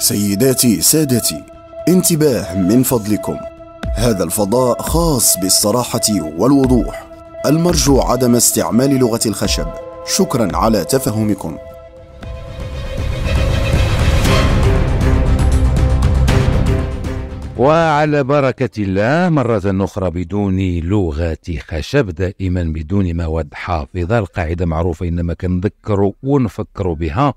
سيداتي سادتي انتباه من فضلكم هذا الفضاء خاص بالصراحة والوضوح المرجو عدم استعمال لغة الخشب شكرا على تفهمكم وعلى بركة الله مرة أخرى بدون لغة خشب دائما بدون مواد حافظة القاعدة معروفة إنما كنذكروا ونفكروا بها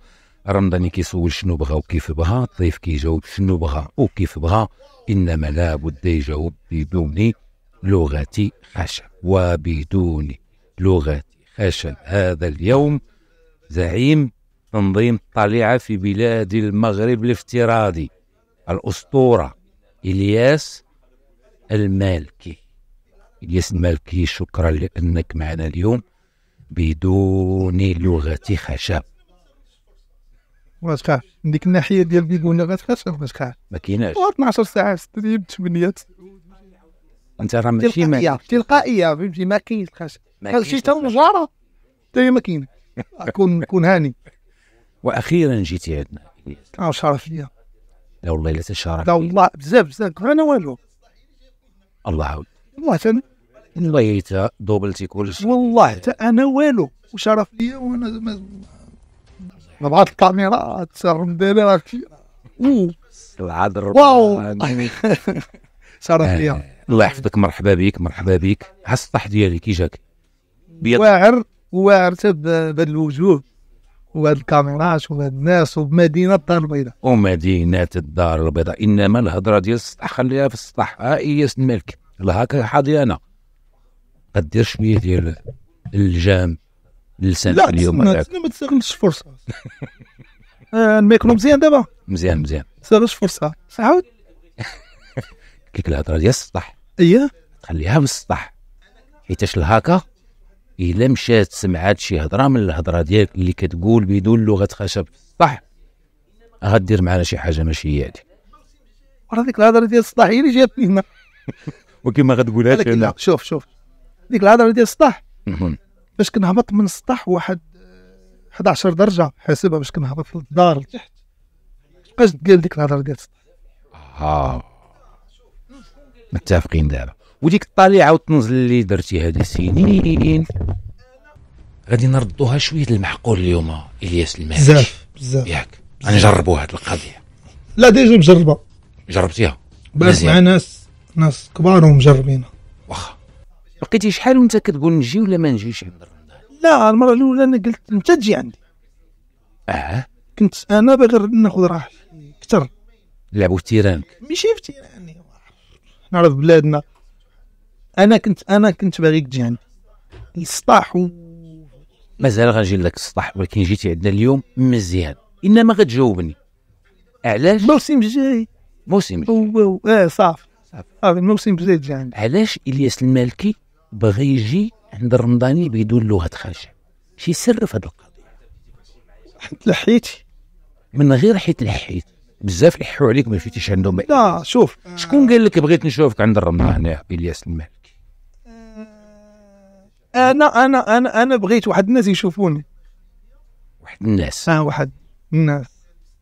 رمضان كيسول شنو بغا وكيف بغا الضيف كيجاوب شنو بغا وكيف بغا إنما لا بد يجاوب بدون لغة خشب وبدون لغة خشب هذا اليوم زعيم تنظيم الطليعة في بلاد المغرب الافتراضي الأسطورة الياس المالكي الياس المالكي شكرا لانك معنا اليوم بدون لغه خشب واش تخاف ديك الناحيه ديال بدون لغه خشب واش تخاف ما كايناش 12 ساعه 6 التدريب 8 انت راه ماشي تلقائيه تلقائيه فهمتي ما كاينش الخشب شي حتى نجاره حتى ما كاين كون كون هاني واخيرا جيتي عندنا كان شرف ليا لا والله لا تشارك لا والله بزاف بزاف انا والو الله عاود والله حتى والله حتى دوبلتي كلشي والله حتى انا والو وشرف ليا وانا زعما نبعث الكاميرا تسرم ديالي راه العذر واو يعني. شرف ليا آه. الله يحفظك مرحبا بك مرحبا بك ها السطح ديالي كي جاك واعر واعر تبان الوجوه وهاد وهاد الناس ومدينة الدار البيضاء ومدينة الدار البيضاء إنما الهضرة ديال السطح خليها في السطح ها آئية الملك حاضي انا كدير شوية ديال اللجام اللسان لا اليوم لا ما تستغلش الفرصة الميكرو آه، مزيان دابا مزيان مزيان ما تستغلش الفرصة عاود كيك الهضرة ديال السطح اييه خليها في السطح حيتاش الهاكا الا مشات سمعات شي هضره من الهضره ديالك اللي كتقول بدون لغه خشب صح غدير معنا شي حاجه ماشي هي هذيك راه ديك الهضره ديال السطح هي اللي جاتني هنا وكما غتقولهاش لا شوف شوف ديك الهضره ديال السطح باش كنهبط من السطح واحد 11 درجه حاسبها باش كنهبط للدار لتحت باش تقال ديك الهضره ديال السطح اه متفقين دابا وديك الطليعه والطنز اللي درتي هذه سنين غادي نردوها شويه المعقول اليوم الياس المالكي بزاف بزاف ياك غنجربوا هذه القضيه لا ديجا مجربه جربتيها بس مع ناس ناس كبار ومجربينها واخا بقيتي شحال وانت كتقول نجي ولا ما نجيش عند لا المره الاولى انا قلت انت تجي عندي اه كنت انا باغي ناخذ راحتي اكثر لعبوا في تيرانك ماشي في تيراني نعرف بلادنا انا كنت انا كنت باغيك تجي عندي السطاح و... مازال غنجي لك السطاح ولكن جيتي عندنا اليوم مزيان انما غتجاوبني علاش الموسم الجاي الموسم الجاي اه إيه، صافي صافي الموسم الجاي تجي عندي علاش الياس المالكي بغى يجي عند الرمضاني بدون لغه خارجيه شي سر في هذه القضيه حيت لحيتي من غير حيت لحيت بزاف لحوا عليك ما مشيتيش عندهم لا شوف شكون قال لك بغيت نشوفك عند الرمضاني الياس المالكي انا انا انا انا بغيت واحد الناس يشوفوني واحد الناس اه واحد الناس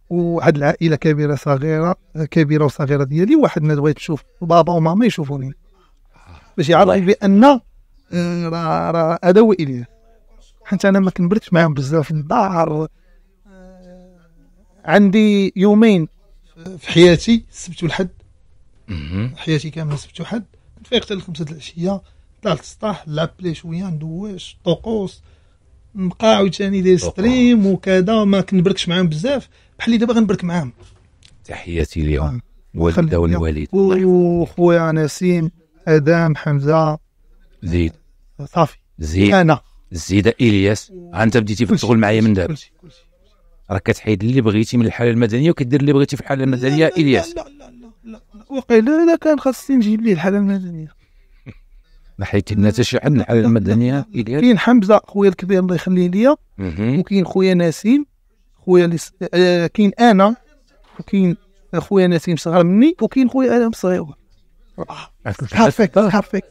وواحد العائله كبيره صغيره كبيره وصغيره ديالي واحد الناس بغيت تشوف بابا وماما يشوفوني باش يعرفوا بان آه، راه راه هذا هو الياس حيت انا ما كنبرتش معاهم بزاف في الدار آه، عندي يومين آه، في حياتي السبت والحد حياتي كامله السبت والحد فيقتل خمسه العشيه طلعت السطح لابلي شويه ندوش طقوس نبقى عاوتاني داير ستريم وكذا وما كنبركش معاهم بزاف بحال اللي دابا غنبرك معاهم تحياتي ليهم الوالده والوالد وخويا نسيم ادم حمزه زيد صافي زيد انا زيد الياس انت بديتي في الشغل معايا من دابا راك كتحيد اللي بغيتي من الحاله المدنيه وكدير اللي بغيتي في الحاله المدنيه الياس لا لا لا لا, لا, لا. وقيلا اذا كان خاصني نجيب ليه الحاله المدنيه ناحيه شي عندنا الحياه المدنيه كاين حمزه خويا الكبير الله يخليه ليا وكاين خويا نسيم خويا اللي آه كاين انا وكاين خويا نسيم صغار مني وكاين خويا انا صغير بيرفكت بيرفكت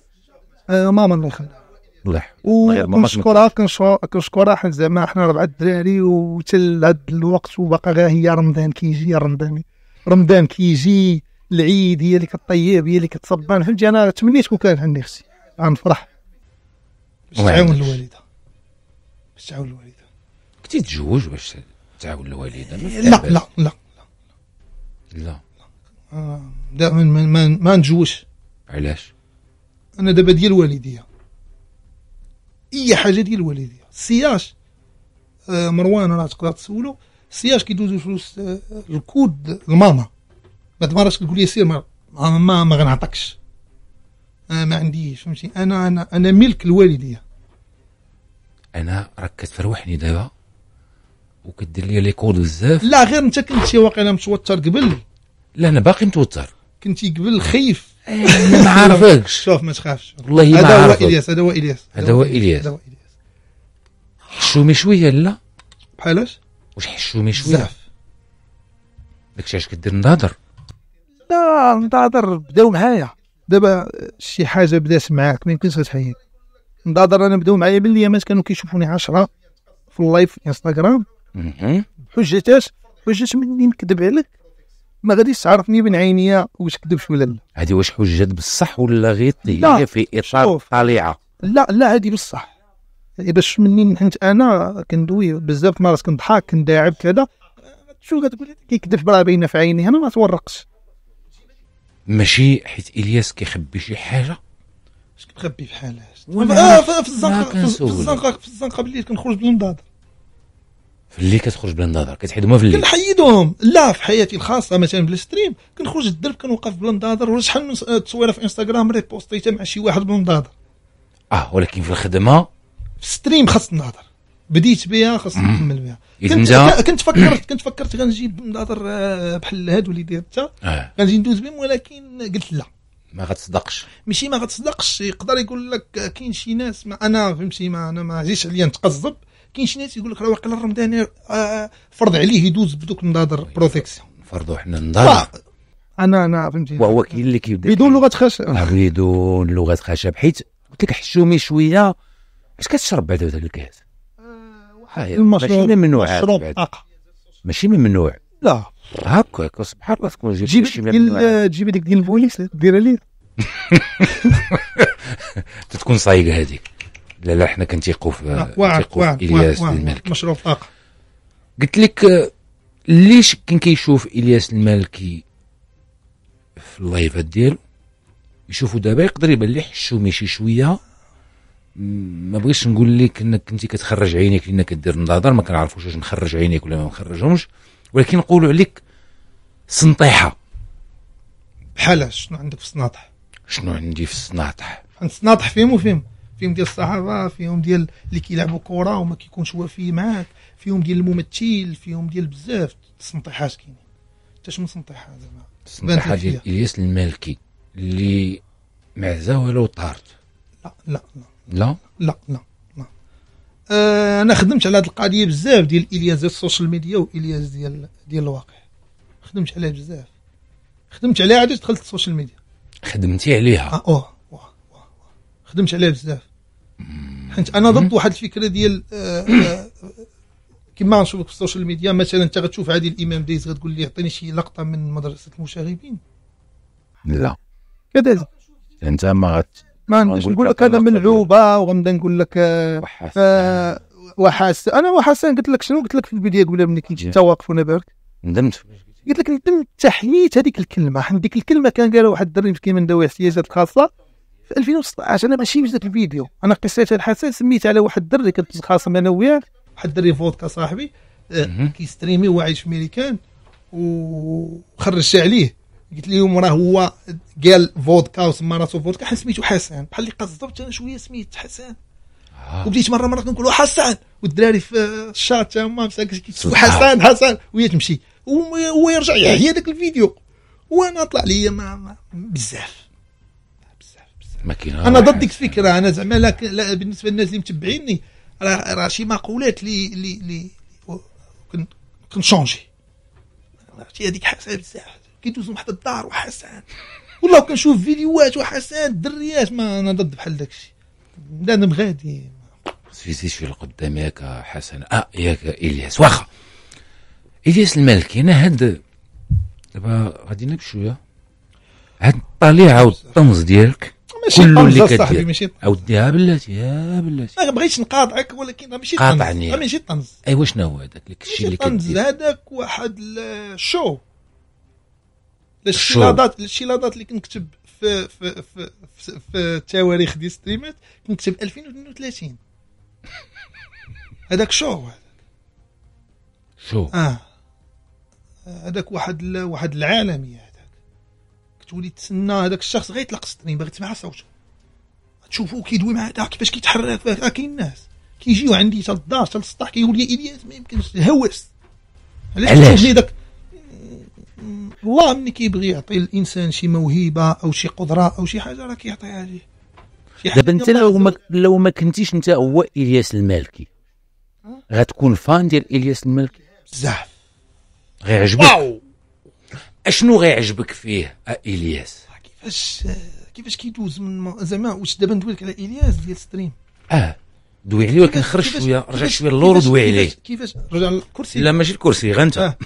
ماما الله يخليها الله ونشكرها كنشكرها حيت زعما حنا ربعه الدراري وحتى لهذا الوقت وباقا غير هي رمضان كيجي يا رمضان رمضان كيجي العيد هي اللي كطيب هي اللي كتصبان فهمتي انا تمنيت كون كان عندي اختي غنفرح باش تعاون الوالده باش تعاون الوالده كنتي تتزوج باش تعاون الوالده لا لا لا لا لا آه، دائما ما, ما, ما نتزوجش علاش انا دابا ديال والديا اي حاجه ديال والديا السياج آه، مروان راه تقدر تسولو السياج كيدوزو فلوس آه، الكود الماما ما تمرش تقول لي سير ما ما, ما غنعطيكش انا آه، ما عنديش فهمتي انا انا انا ملك الوالديه انا راك كتفروحني دابا وكدير لي لي كود بزاف لا غير انت كنتي واقيلا متوتر قبل لا انا باقي متوتر كنتي قبل خايف إيه، ما عارفكش شوف ما تخافش والله ما هذا هو الياس هذا هو الياس هذا هو الياس هذا هو الياس حشومي شويه لا بحالاش واش حشومي شويه بزاف داكشي علاش كدير نضاضر لا نضاضر بداو معايا دابا شي حاجه بدات معاك ما يمكنش تحيد نضادر انا بداو معايا من اليمات كانوا كيشوفوني عشرة في اللايف انستغرام حجه اش حجه مني نكذب عليك ما غاديش تعرفني من عينيا واش كذبت ولا لا هذه واش حجه بصح ولا غير هي في اطار طليعه لا لا هذه بصح إيه، باش منين حنت انا كندوي بزاف مرات كنضحك كنداعب كذا شو غتقول كيكذب راه باينه في عيني انا ما تورقتش ماشي حيت الياس كيخبي شي حاجه اش كتخبي بحال اه في الزنقه في الزنقه في الزنقه بالليل كنخرج بلا نضاضر في الليل كتخرج بلا نضاضر كتحيدهم في الليل كنحيدهم لا في حياتي الخاصه مثلا بلا ستريم كنخرج الدرب كنوقف بلا نضاضر ولا شحال من تصويره في انستغرام ريبوستيتها مع شي واحد بلا نضاضر اه ولكن في الخدمه في ستريم خاص النظر بديت بها خاص نكمل بها كنت كنت فكرت كنت فكرت غنجيب ناظر آه، بحال هاد اللي حتى آه. غنجي ندوز بهم ولكن قلت لا ما غتصدقش ماشي ما غتصدقش يقدر يقول لك كاين شي ناس ما انا فهمتي ما انا ما جيتش عليا نتقذب كاين شي ناس يقول لك راه واقيلا الرمضاني آه، فرض عليه يدوز بدوك النظر بروتيكسيون فرضوا حنا النظر انا انا فهمتي وهو كاين اللي كيبدا بدون لغه خشب بدون لغه خشب حيت قلت لك حشومي شويه اش كتشرب بعد هذا الكاس ماشي من ممنوع ماشي ممنوع لا هكاك سبحان الله تكون جيب تجيب هذيك ديال البوليس ديرها ليه تتكون صايقه هذيك لا لا حنا كنتيقوا في كنتيقوا الياس المالكي مشروب فاق قلت لك ليش كان كيشوف الياس المالكي في اللايفات ديالو يشوفوا دابا يقدر يبان لي حشومي شي شويه ما بغيتش نقول لك انك انت كتخرج عينيك لان كدير النظاظر ما كنعرفوش واش نخرج عينيك ولا ما نخرجهمش ولكن نقولوا عليك سنطيحه بحال شنو عندك في السناطح شنو عندي في السناطح السناطح فيهم وفيهم فيهم ديال الصحافه فيهم ديال اللي كيلعبوا كره وما كيكونش وافي معاك فيهم ديال الممثل فيهم ديال بزاف السنطيحات كاينين انت شنو سنطيحه زعما السنطيحه ديال الياس المالكي اللي معزه ولو طارت لا لا لا لا لا لا لا آه انا خدمت على هذه القضيه بزاف ديال الياز ديال السوشيال ميديا والياز ديال ديال الواقع خدمت عليها بزاف خدمت عليها عاد دخلت السوشيال ميديا خدمتي عليها اه اوه واه واه خدمت عليها بزاف حيت انا ضد واحد الفكره ديال آه، آه، كيما كما نشوفك في السوشيال ميديا مثلا انت غتشوف عادي الامام دايز غتقول لي عطيني شي لقطه من مدرسه المشاغبين لا كذلك آه. انت ما غت ما نقول, نقول لك هذا ملعوبه وغنبدا نقول لك آه، آه، وحاسه انا وحاسه قلت لك شنو قلت لك في البدايه قبل ملي كنت انت واقف وانا بارك ندمت قلت لك ندمت تحييت هذيك الكلمه ديك الكلمه كان قالها واحد الدري مسكين من ذوي الاحتياجات الخاصه في 2016 انا ماشي في ذاك الفيديو انا قصيت الحسن سميت على واحد الدري كنت خاصم انا وياه واحد الدري فودكا صاحبي آه، كيستريمي هو عايش في ميريكان وخرجت عليه قلت لهم راه هو قال فودكا وسمى راسو فودكا حنا سميتو حسن بحال اللي قصدت انا شويه سميت حسن آه. وبديت مره مره كنقولوا حسان والدراري في الشات تما مساكن حسن حسن وهي تمشي هو يرجع يحيى داك الفيديو وانا طلع لي ما بزاف ما كاين انا ضد ديك الفكره انا زعما لا بالنسبه للناس اللي متبعيني راه راه شي مقولات لي لي لي كنشونجي عرفتي هذيك حسان بزاف كي تدوز واحد الدار وحسن والله كنشوف فيديوهات وحسن دريات ما انا ضد بحال داك الشيء لا انا مغادي زفيتيش لقدام ياك حسن اه ياك الياس واخا الياس المالكي انا هاد دابا غادي شويه هاد الطليعه والطنز ديالك ماشي طنز اللي كدير ماشي اوديها بلاتي يا بلاتي ما بغيتش نقاطعك ولكن ماشي قاطعني ماشي طنز ايوا شنو هو هذاك الشيء اللي كدير هذاك واحد الشو الشيلادات الشيلادات اللي كنكتب في في في في, في التواريخ ديال ستريمات كنكتب 2032 هذاك شو هذاك شو اه هذاك واحد واحد العالمي هذاك كتولي تسنى هذاك الشخص غير يطلق ستريم باغي تسمع صوته تشوفوه كيدوي مع كيفاش كيتحرك راه كاين الناس كيجيو عندي حتى للدار حتى للسطح كيقول لي الياس ما يمكنش هوس علاش علاش داك الله ملي كيبغي يعطي الانسان شي موهبه او شي قدره او شي حاجه راه كيعطيها ليه دابا انت لو ما لو ما كنتيش انت هو الياس المالكي غتكون فان ديال الياس المالكي بزاف غيعجبك واو اشنو غيعجبك فيه الياس آه، كيفاش آه، كيفاش كيدوز من زعما واش دابا ندوي لك على الياس ديال ستريم اه دوي عليه ولكن خرج شويه رجع شويه اللور ودوي عليه كيفاش رجع للكرسي لا ماشي الكرسي غير انت آه.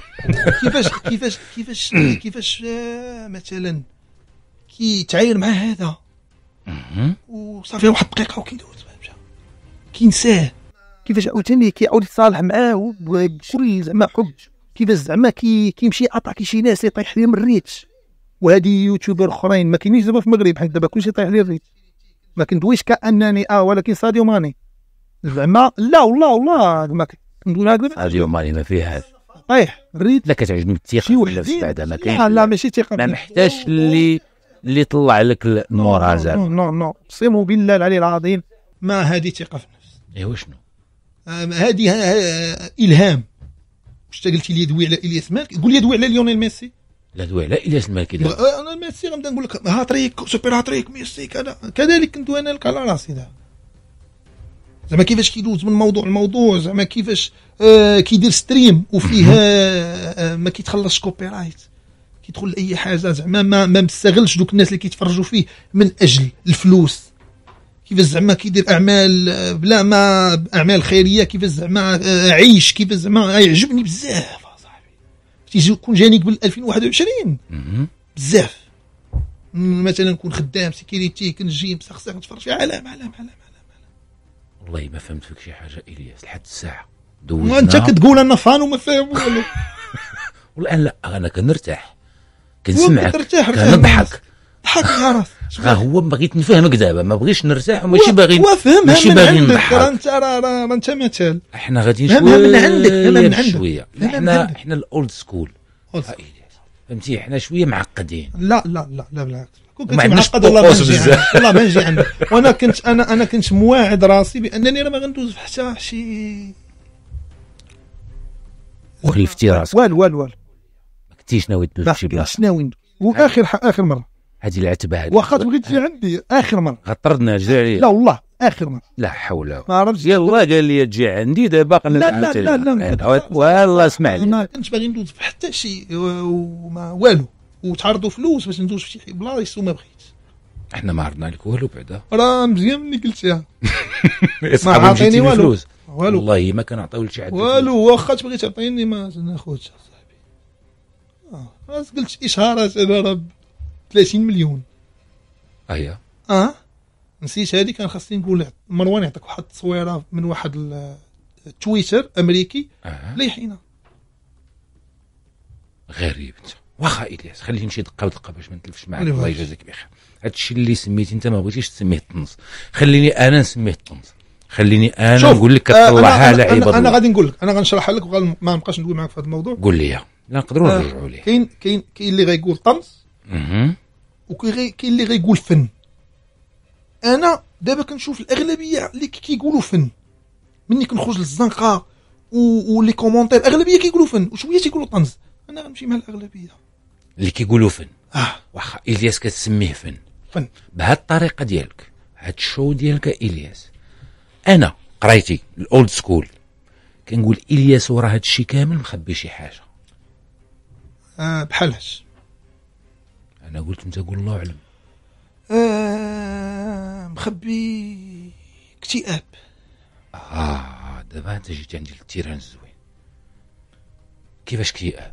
كيفاش كيفاش كيفاش كيفاش آه، مثلا كي تعاير مع هذا وصافي واحد الدقيقه وكيدوز كينساه كيفاش عاوتاني كيعاود يتصالح معاه بكل زعما حب كيفاش زعما كيمشي كي شي ناس يطيح لهم الريتش وهذه يوتيوبر اخرين ما كاينينش دابا في المغرب حيت دابا كلشي طايح لي الريتش ما كندويش كانني اه ولكن صاديو ماني زعما لا والله والله كنقول نقول هكا اليوم راني فيها طيح ريت لا كتعجبني الثقه ولا في بعدا ما كاين لا ماشي ثقه ما محتاجش اللي اللي طلع لك النور نو نو نو اقسم بالله العلي العظيم ما هذه ثقه في النفس ايوا شنو هذه الهام واش قلتي لي دوي على الياس مالك قول لي دوي على ليونيل ميسي لا دوي على الياس مالك أه، انا ميسي غنبدا نقول لك هاتريك سوبر هاتريك ميسي كذا كذلك كنت انا لك على راسي دابا زعما كيفاش كيدوز من موضوع لموضوع زعما كيفاش آه كيدير ستريم وفيه آه،, آه ما كيتخلصش كوبي رايت كيدخل لاي حاجه زعما ما ما مستغلش دوك الناس اللي كيتفرجوا فيه من اجل الفلوس كيفاش زعما كيدير اعمال آه، بلا ما اعمال خيريه كيفاش زعما آه، عيش كيفاش زعما يعجبني بزاف اصاحبي تيجي يكون جاني قبل 2021 بزاف مثلا نكون خدام سيكيريتي كنجي مسخسخ نتفرج في عالم عالم عالم والله ما فهمت فيك شي حاجه الياس لحد الساعه دوزنا وانت كتقول انا فان وما فاهم والو والان لا انا كنرتاح كنسمعك كنضحك ضحك على راسك هو بغيت نفهمك دابا ما بغيتش نرتاح وماشي باغي ماشي باغي نضحك راه انت راه انت مثال احنا غادي شويه من عندك من عندك شويه احنا احنا الاولد آه، سكول فهمتي احنا شويه معقدين لا لا لا لا بالعكس كون كنت والله ما نجي والله ما نجي عندك وانا كنت انا انا كنت مواعد راسي بانني راه ما غندوز حتى شي وخلفتي آه، راسك وال وال وال ما كنتيش ناوي تدوز شي بلاصه ما كنتش ناوي واخر اخر مره هذه العتبه هذه واخا تبغي تجي عندي اخر مره غطردنا جزي عليه لا والله اخر مره لا حول ما عرفتش يلا قال لي تجي عندي دابا لا لا لا لا والله اسمع لي ما كنتش باغي ندوز في حتى شي وما والو وتعرضوا فلوس باش ندوز في شي بلايص وما بغيتش احنا ما عرضنا لك والو بعدا راه مزيان ملي قلتيها ما عطيني والو والو والله ما كنعطيو لشي حد والو واخا تبغي تعطيني ما ناخذش صاحبي اه قلت اشهارات انا راه 30 مليون اهي اه نسيت هذه كان خاصني نقول مروان يعطيك واحد التصويره من واحد تويتر امريكي آه. ليحينا غريب انت واخا الياس خليه يمشي دقه ودقه باش ما نتلفش معاك الله يجازيك بخير هذا الشيء اللي سميتي انت ما بغيتيش تسميه الطنز خليني انا نسميه الطنز خليني انا نقول لك آه، كطلعها على عباد أنا, أنا غادي نقول لك انا غنشرحها لك ما نبقاش ندوي معاك في هذا الموضوع قول لي لا نقدروا آه، نرجعوا ليه كاين كاين كاين اللي غيقول طنز وكاين اللي غيقول فن انا دابا كنشوف الاغلبيه اللي كيقولوا فن ملي كنخرج للزنقه ولي كومونتير الاغلبيه كيقولوا فن وشويه تيقولوا طنز انا غنمشي مع الاغلبيه اللي كيقولوا فن اه واخا الياس كتسميه فن فن بهاد الطريقه ديالك هاد الشو ديالك الياس انا قرايتي الاولد سكول كنقول الياس ورا هاد الشيء كامل مخبي شي حاجه آه بحالاش انا قلت انت قول الله اعلم آه مخبي اكتئاب اه دابا انت جيت عندي التيران الزوين كيفاش اكتئاب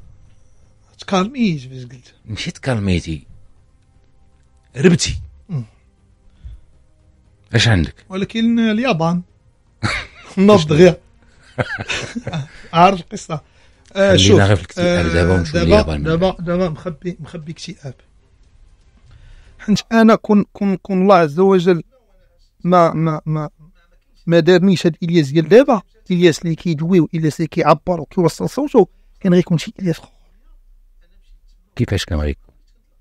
ايز بس قلت كالم تكالميتي ربتي ايش عندك؟ ولكن اليابان نوض غير عارف القصه آه شوف آه، دابا دابا دابا دابا مخبي مخبي اكتئاب حنت انا كون كون كون الله عز وجل ما ما ما ما دارنيش هاد الياس ديال دابا الياس اللي كيدوي والياس اللي كيعبر وكيوصل صوته كان غيكون شي الياس اخر كيفاش كان كنعيط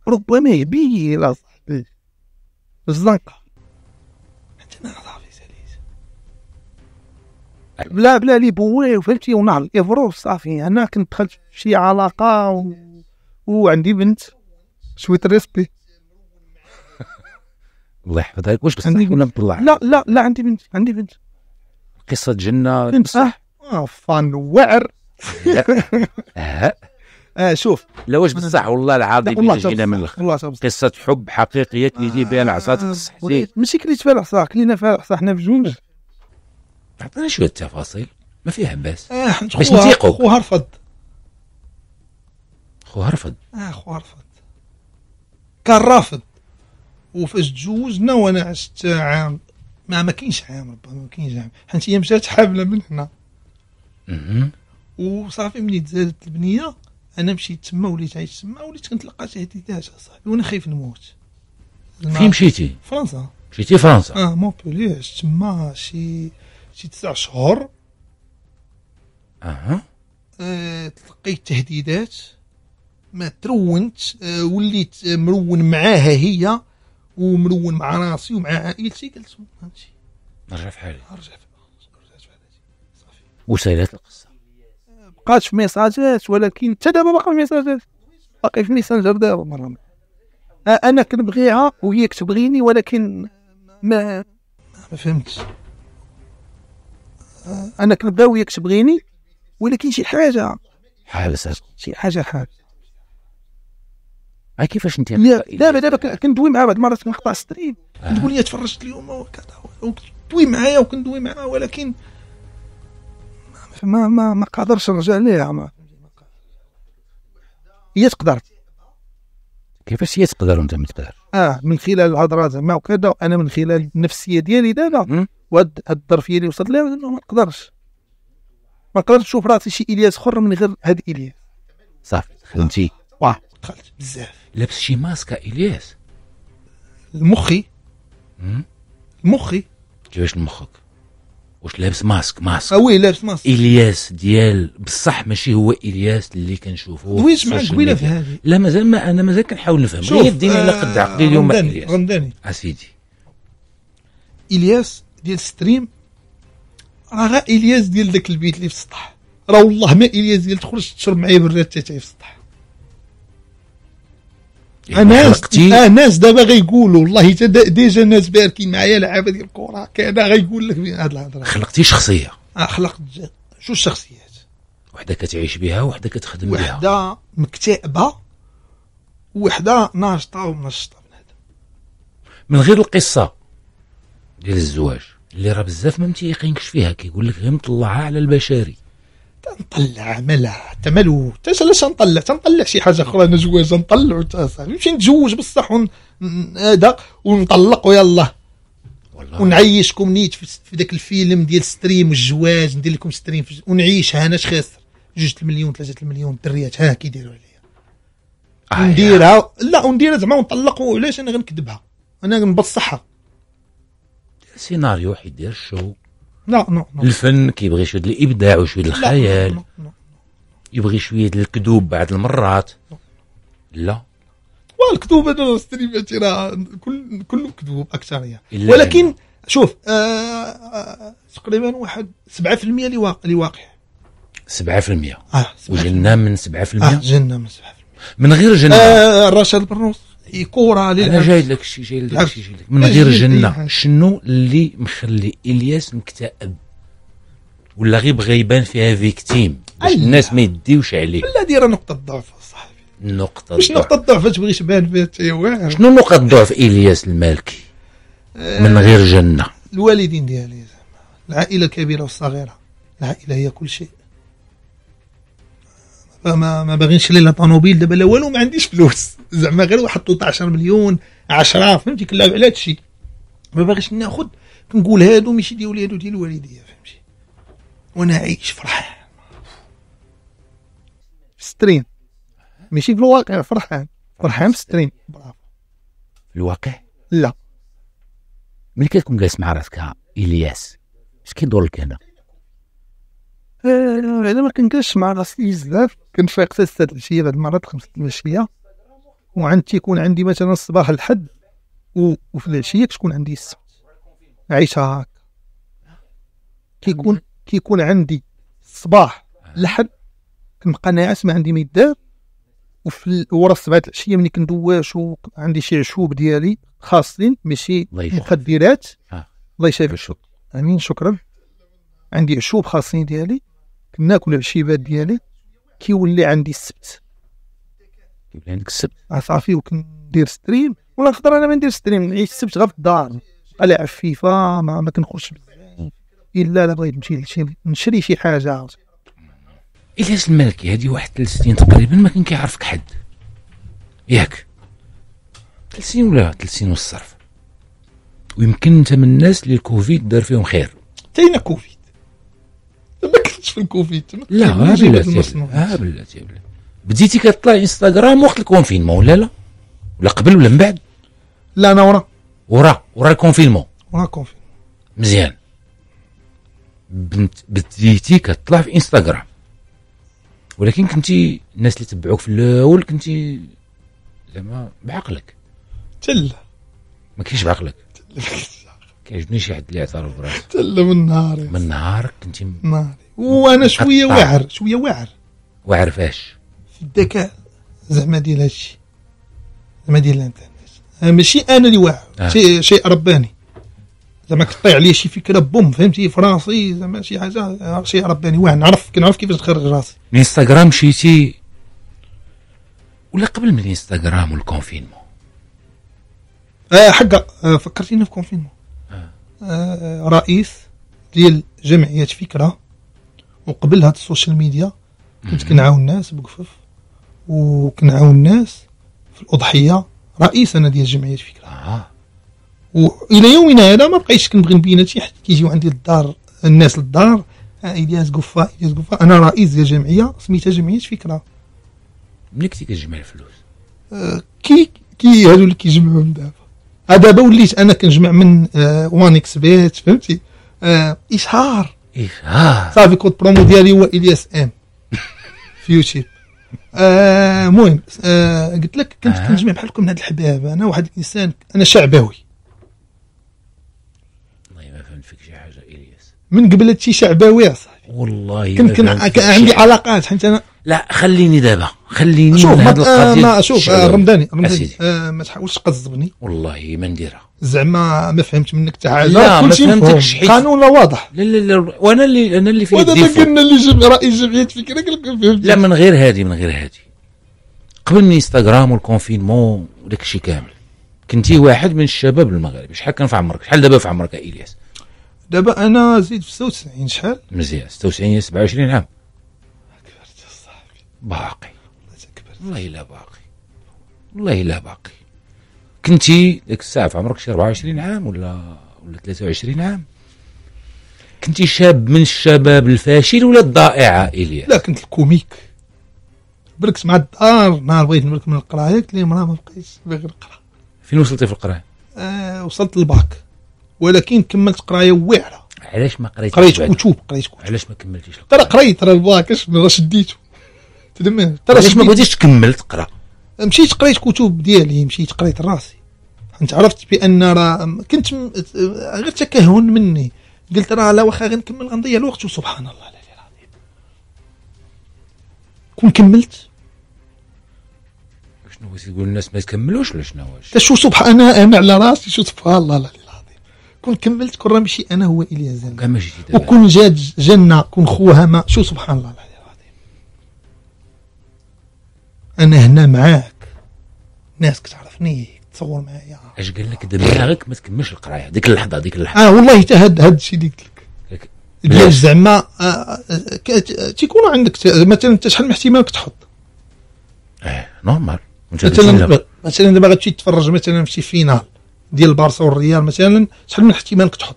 ربما لا اصاحبي الزنقه عندنا اصاحبي ساليت بلا بلا لي بوي فهمتي ونعرف الافرو صافي انا كنت دخلت شي علاقه و... وعندي بنت شويه ريسبي الله يحفظك واش عندي ولا لا لا لا عندي بنت عندي بنت قصه جنه بنت صح أه. آه، فان واعر اه شوف لا واش بصح والله العظيم جينا من الاخر قصه حب حقيقيه كيجي بها آه، العصا ماشي كليت فيها العصا كلينا فيها العصا حنا في جوج عطينا شويه التفاصيل ما فيها باس آه، باش نتيقوا خوها رفض خوها رفض اه خوها رفض كان رافض وفاش تزوجنا وانا عشت عام ما ما كاينش عام ربما ما كاينش عام حيت هي مشات حامله من هنا وصافي ملي تزادت البنيه انا مشيت تما وليت عايش تما وليت كنتلقى تهديدات اصاحبي وانا خايف نموت فين مشيتي؟ فرنسا مشيتي فرنسا اه مونبولي عشت تما شي شي تسع شهور اها آه، تلقيت تهديدات ما ترونت آه، وليت مرون معاها هي ومرون مع راسي ومع عائلتي قلت فهمتي نرجع في حالي نرجع في حالي وسيرت القصه بقاش في ميساجات ولكن حتى دابا باقي في ميساجات باقي في ميسنجر دابا مره انا كنبغيها وهي كتبغيني ولكن ما ما فهمتش انا كنبغيها وهي كتبغيني ولكن شي حاجه حابس شي حاجه حابس كيفاش انت دابا دابا كندوي معاه بعض المرات كنقطع ستريم كتقول آه. لي تفرجت اليوم وكذا وكندوي معايا وكندوي معاه ولكن ما ما ما قدرش نرجع ليها ما هي تقدر كيفاش هي تقدر وانت ما تقدرش؟ اه من خلال الهضره ما وكذا وانا من خلال النفسيه ديالي دابا وهاد الظرفيه اللي وصلت لها ما نقدرش ما نقدرش نشوف راسي شي الياس اخر من غير هاد الياس صافي خدمتي واه دخلت بزاف لابس شي ماسك الياس مخي مخي كيفاش مخك؟ واش لابس ماسك ماسك اه وي لابس ماسك الياس ديال بصح ماشي هو الياس اللي كنشوفوه دويت معاك قبيله في هذه لا مازال ما انا مازال كنحاول نفهم شوف يديني على آه قد عقلي آه، اليوم غمداني الياس غمداني اسيدي الياس ديال ستريم راه غير الياس ديال داك البيت اللي في السطح راه والله ما الياس ديال تخرج تشرب معايا براد تاتاي في السطح يعني ناس ناس دابا غيقولوا والله ديجا ناس باركين معايا لعابه ديال الكره كذا غيقول لك هاد الهضره خلقتي شخصيه آه خلقت جوج شخصيات وحده كتعيش بها وحده كتخدم بها وحده مكتئبه وحده ناشطه ومنشطه بنادم من غير القصه ديال الزواج اللي راه بزاف ما متيقينكش فيها كيقول لك غير مطلعها على البشري تنطلع ملا تملو حتى علاش نطلع تنطلع شي حاجه اخرى انا جواز نطلع نمشي نتزوج بصح هذا ونطلق ويلا ونعيشكم نيت في ذاك الفيلم ديال ستريم والجواز ندير لكم ستريم ونعيشها انا خاسر جوج المليون ثلاثة المليون الدريات ها كيديروا عليا آه، ونديرها لا ونديرها زعما ونطلق علاش انا غنكذبها انا غنبصحها سيناريو حيدير شو لا لا الفن كيبغي شويه الابداع وشويه الخيال يبغي شويه الكذوب بعض المرات لا والكذوب هذا ستريمات راه كل كله كذوب اكثريه ولكن شوف آه, آه، تقريبا واحد 7% اللي واقع 7% اه وجلنا من 7% اه جلنا من 7% من غير جنة آه, آه، رشاد بروس كوره انا جاي لك شي جاي لك شي جاي لك من غير الجنه شنو اللي مخلي الياس مكتئب ولا غير بغى يبان فيها فيكتيم باش الناس ما يديوش عليه لا دير نقطه ضعف صاحبي نقطه ضعف نقطه ضعف تبغي تبان فيها حتى واحد شنو نقطه ضعف الياس المالكي آه. من غير جنه الوالدين ديالي زعما العائله الكبيره والصغيره العائله هي كل شيء آه، ما ما باغي نشري لها طونوبيل دابا لا والو ما عنديش فلوس زعما غير واحد 13 مليون 10 فهمتي كلا على هذا الشيء ما باغيش ناخذ كنقول هادو ماشي ديالي هادو ديال والديا فهمتي وانا عايش فرحان في ماشي في الواقع فرحان فرحان في برافو في الواقع لا ملي كتكون جالس مع راسك الياس اش كيدور لك هنا انا آه، ما كنجلسش مع راسي بزاف كنفيق حتى ست العشيه بعض المرات خمسة العشيه وعندي تيكون عندي مثلا الصباح الحد وفي العشيه كتكون عندي السبت عيشها هاك كيكون كيكون عندي الصباح الحد كنبقى ناعس ما عندي ما يدار وفي ورا السبعة العشيه ملي كندواش وعندي شي عشوب ديالي خاصين ماشي مخدرات آه. الله يشافيك امين شكرا عندي عشوب خاصين ديالي كناكل العشيبات ديالي كيولي عندي السبت كيولي عندك السبت آه، صافي وكندير ستريم ولا نقدر انا ما ندير ستريم نعيش السبت غير في الدار قلع فيفا ما, ما كنخرجش الا لا بغيت نمشي نشري شي حاجه الياس المالكي هادي واحد ثلاث سنين تقريبا ما كان كيعرفك حد ياك ثلاث سنين ولا ثلاث سنين والصرف ويمكن انت من الناس اللي الكوفيد دار فيهم خير تاينا كوفيد ما كنتش في الكوفيد لا بلاتي بلاتي بديتي كطلع انستغرام وقت الكونفينمون ولا لا ولا قبل ولا من بعد لا انا ورا ورا ورا الكونفينمون ورا الكونفينمون مزيان بديتي كطلع في انستغرام ولكن كنتي الناس اللي تبعوك في الاول كنتي زعما بعقلك تلا ما كاينش بعقلك كيعجبنيش حد اللي يعترف براسو تلا من نهار من نهارك انت ناري وانا شويه واعر شويه واعر واعر فاش في الذكاء زعما ديال هادشي زعما ديال الانترنت آه، ماشي انا اللي واعر آه. شيء رباني زعما كطيع عليا شي فكره بوم فهمتي فرنسي زعما شي حاجه آه، شيء رباني واعر نعرف كنعرف كيفاش نخرج راسي الانستغرام مشيتي ولا قبل من الانستغرام والكونفينمون اه حقا آه، فكرتيني في كونفينمون آه، رئيس ديال جمعيه فكره وقبل هاد السوشيال ميديا كنت كنعاون الناس بكفف وكنعاون الناس في الاضحيه رئيس انا ديال جمعيه فكره آه. والى يومنا هذا ما بقيتش كنبغي نبين شي حد كيجيو عندي للدار الناس للدار آه، الياس قفا الياس قفا انا رئيس ديال جمعيه سميتها جمعيه فكره منين كنتي كتجمع الفلوس؟ آه كي كي هادو اللي كيجمعوا المذهب آه، دابا وليت انا كنجمع من وان اكس بيت فهمتي آه، اشهار اشهار صافي كود برومو ديالي هو الياس ام في يوتيوب المهم آه قلت لك كنت آه. كنجمع بحالكم من هاد الحباب انا واحد الانسان انا شعبوي والله ما فهمت فيك شي حاجه الياس من قبل هادشي شعبوي اصاحبي والله كنت كان عندي علاقات حيت انا لا خليني دابا خليني شوف هاد آه، القضيه ما شوف آه، رمضاني رمضاني آه ما تحاولش تقذبني والله ما نديرها زعما ما فهمت منك حتى حاجه لا ما فهمتكش حيت القانون واضح لا لا لا وانا اللي انا اللي في وانا قلنا اللي جمع رئيس جمعيه فكره قال فهمتش لا من غير هذه من غير هذه قبل الانستغرام والكونفينمون وداك الشيء كامل كنتي واحد من الشباب المغربي شحال كان في عمرك شحال دابا في عمرك الياس دابا انا زيد في 96 شحال مزيان 96 27 عام باقي والله الا باقي والله الا باقي كنتي ديك الساعه في عمرك شي 24 عام ولا ولا 23 عام كنتي شاب من الشباب الفاشل ولا الضائع الياس لا كنت الكوميك بركت مع الدار نهار بغيت نبرك من القرايه قلت لهم راه ما بقيتش باغي نقرا فين وصلتي في القرايه؟ آه وصلت للباك ولكن كملت قرايه واعره علاش ما قريتش قريت كتب قريت كتب علاش ما كملتيش ترى قريت راه الباك اش ما شديته تدمر ترى علاش ما بغيتيش تكمل تقرا مشيت قريت كتب ديالي مشيت قريت راسي انت عرفت بان راه كنت غير تكهن مني قلت راه لا واخا غنكمل غنضيع الوقت وسبحان الله العلي العظيم كون كملت شنو بغيتي تقول الناس ما تكملوش ولا شنو واش شو سبحان انا انا على راسي شو سبحان الله العلي العظيم كون كملت كون راه ماشي انا هو الياس وكون جات جنه كون خوها ما شو سبحان الله العلي انا هنا معاك ناس كتعرفني تصور معايا اش قال لك دماغك ما تكملش القرايه ديك اللحظه ديك اللحظه اه والله حتى هاد هاد الشيء اللي قلت لك بلاش زعما آه، آه، تيكون عندك مثلا انت شحال من احتمالك تحط اه نورمال مثلا مثلا دابا غتمشي تتفرج مثلا في شي فينال ديال البارسا والريال مثلا شحال من احتمالك تحط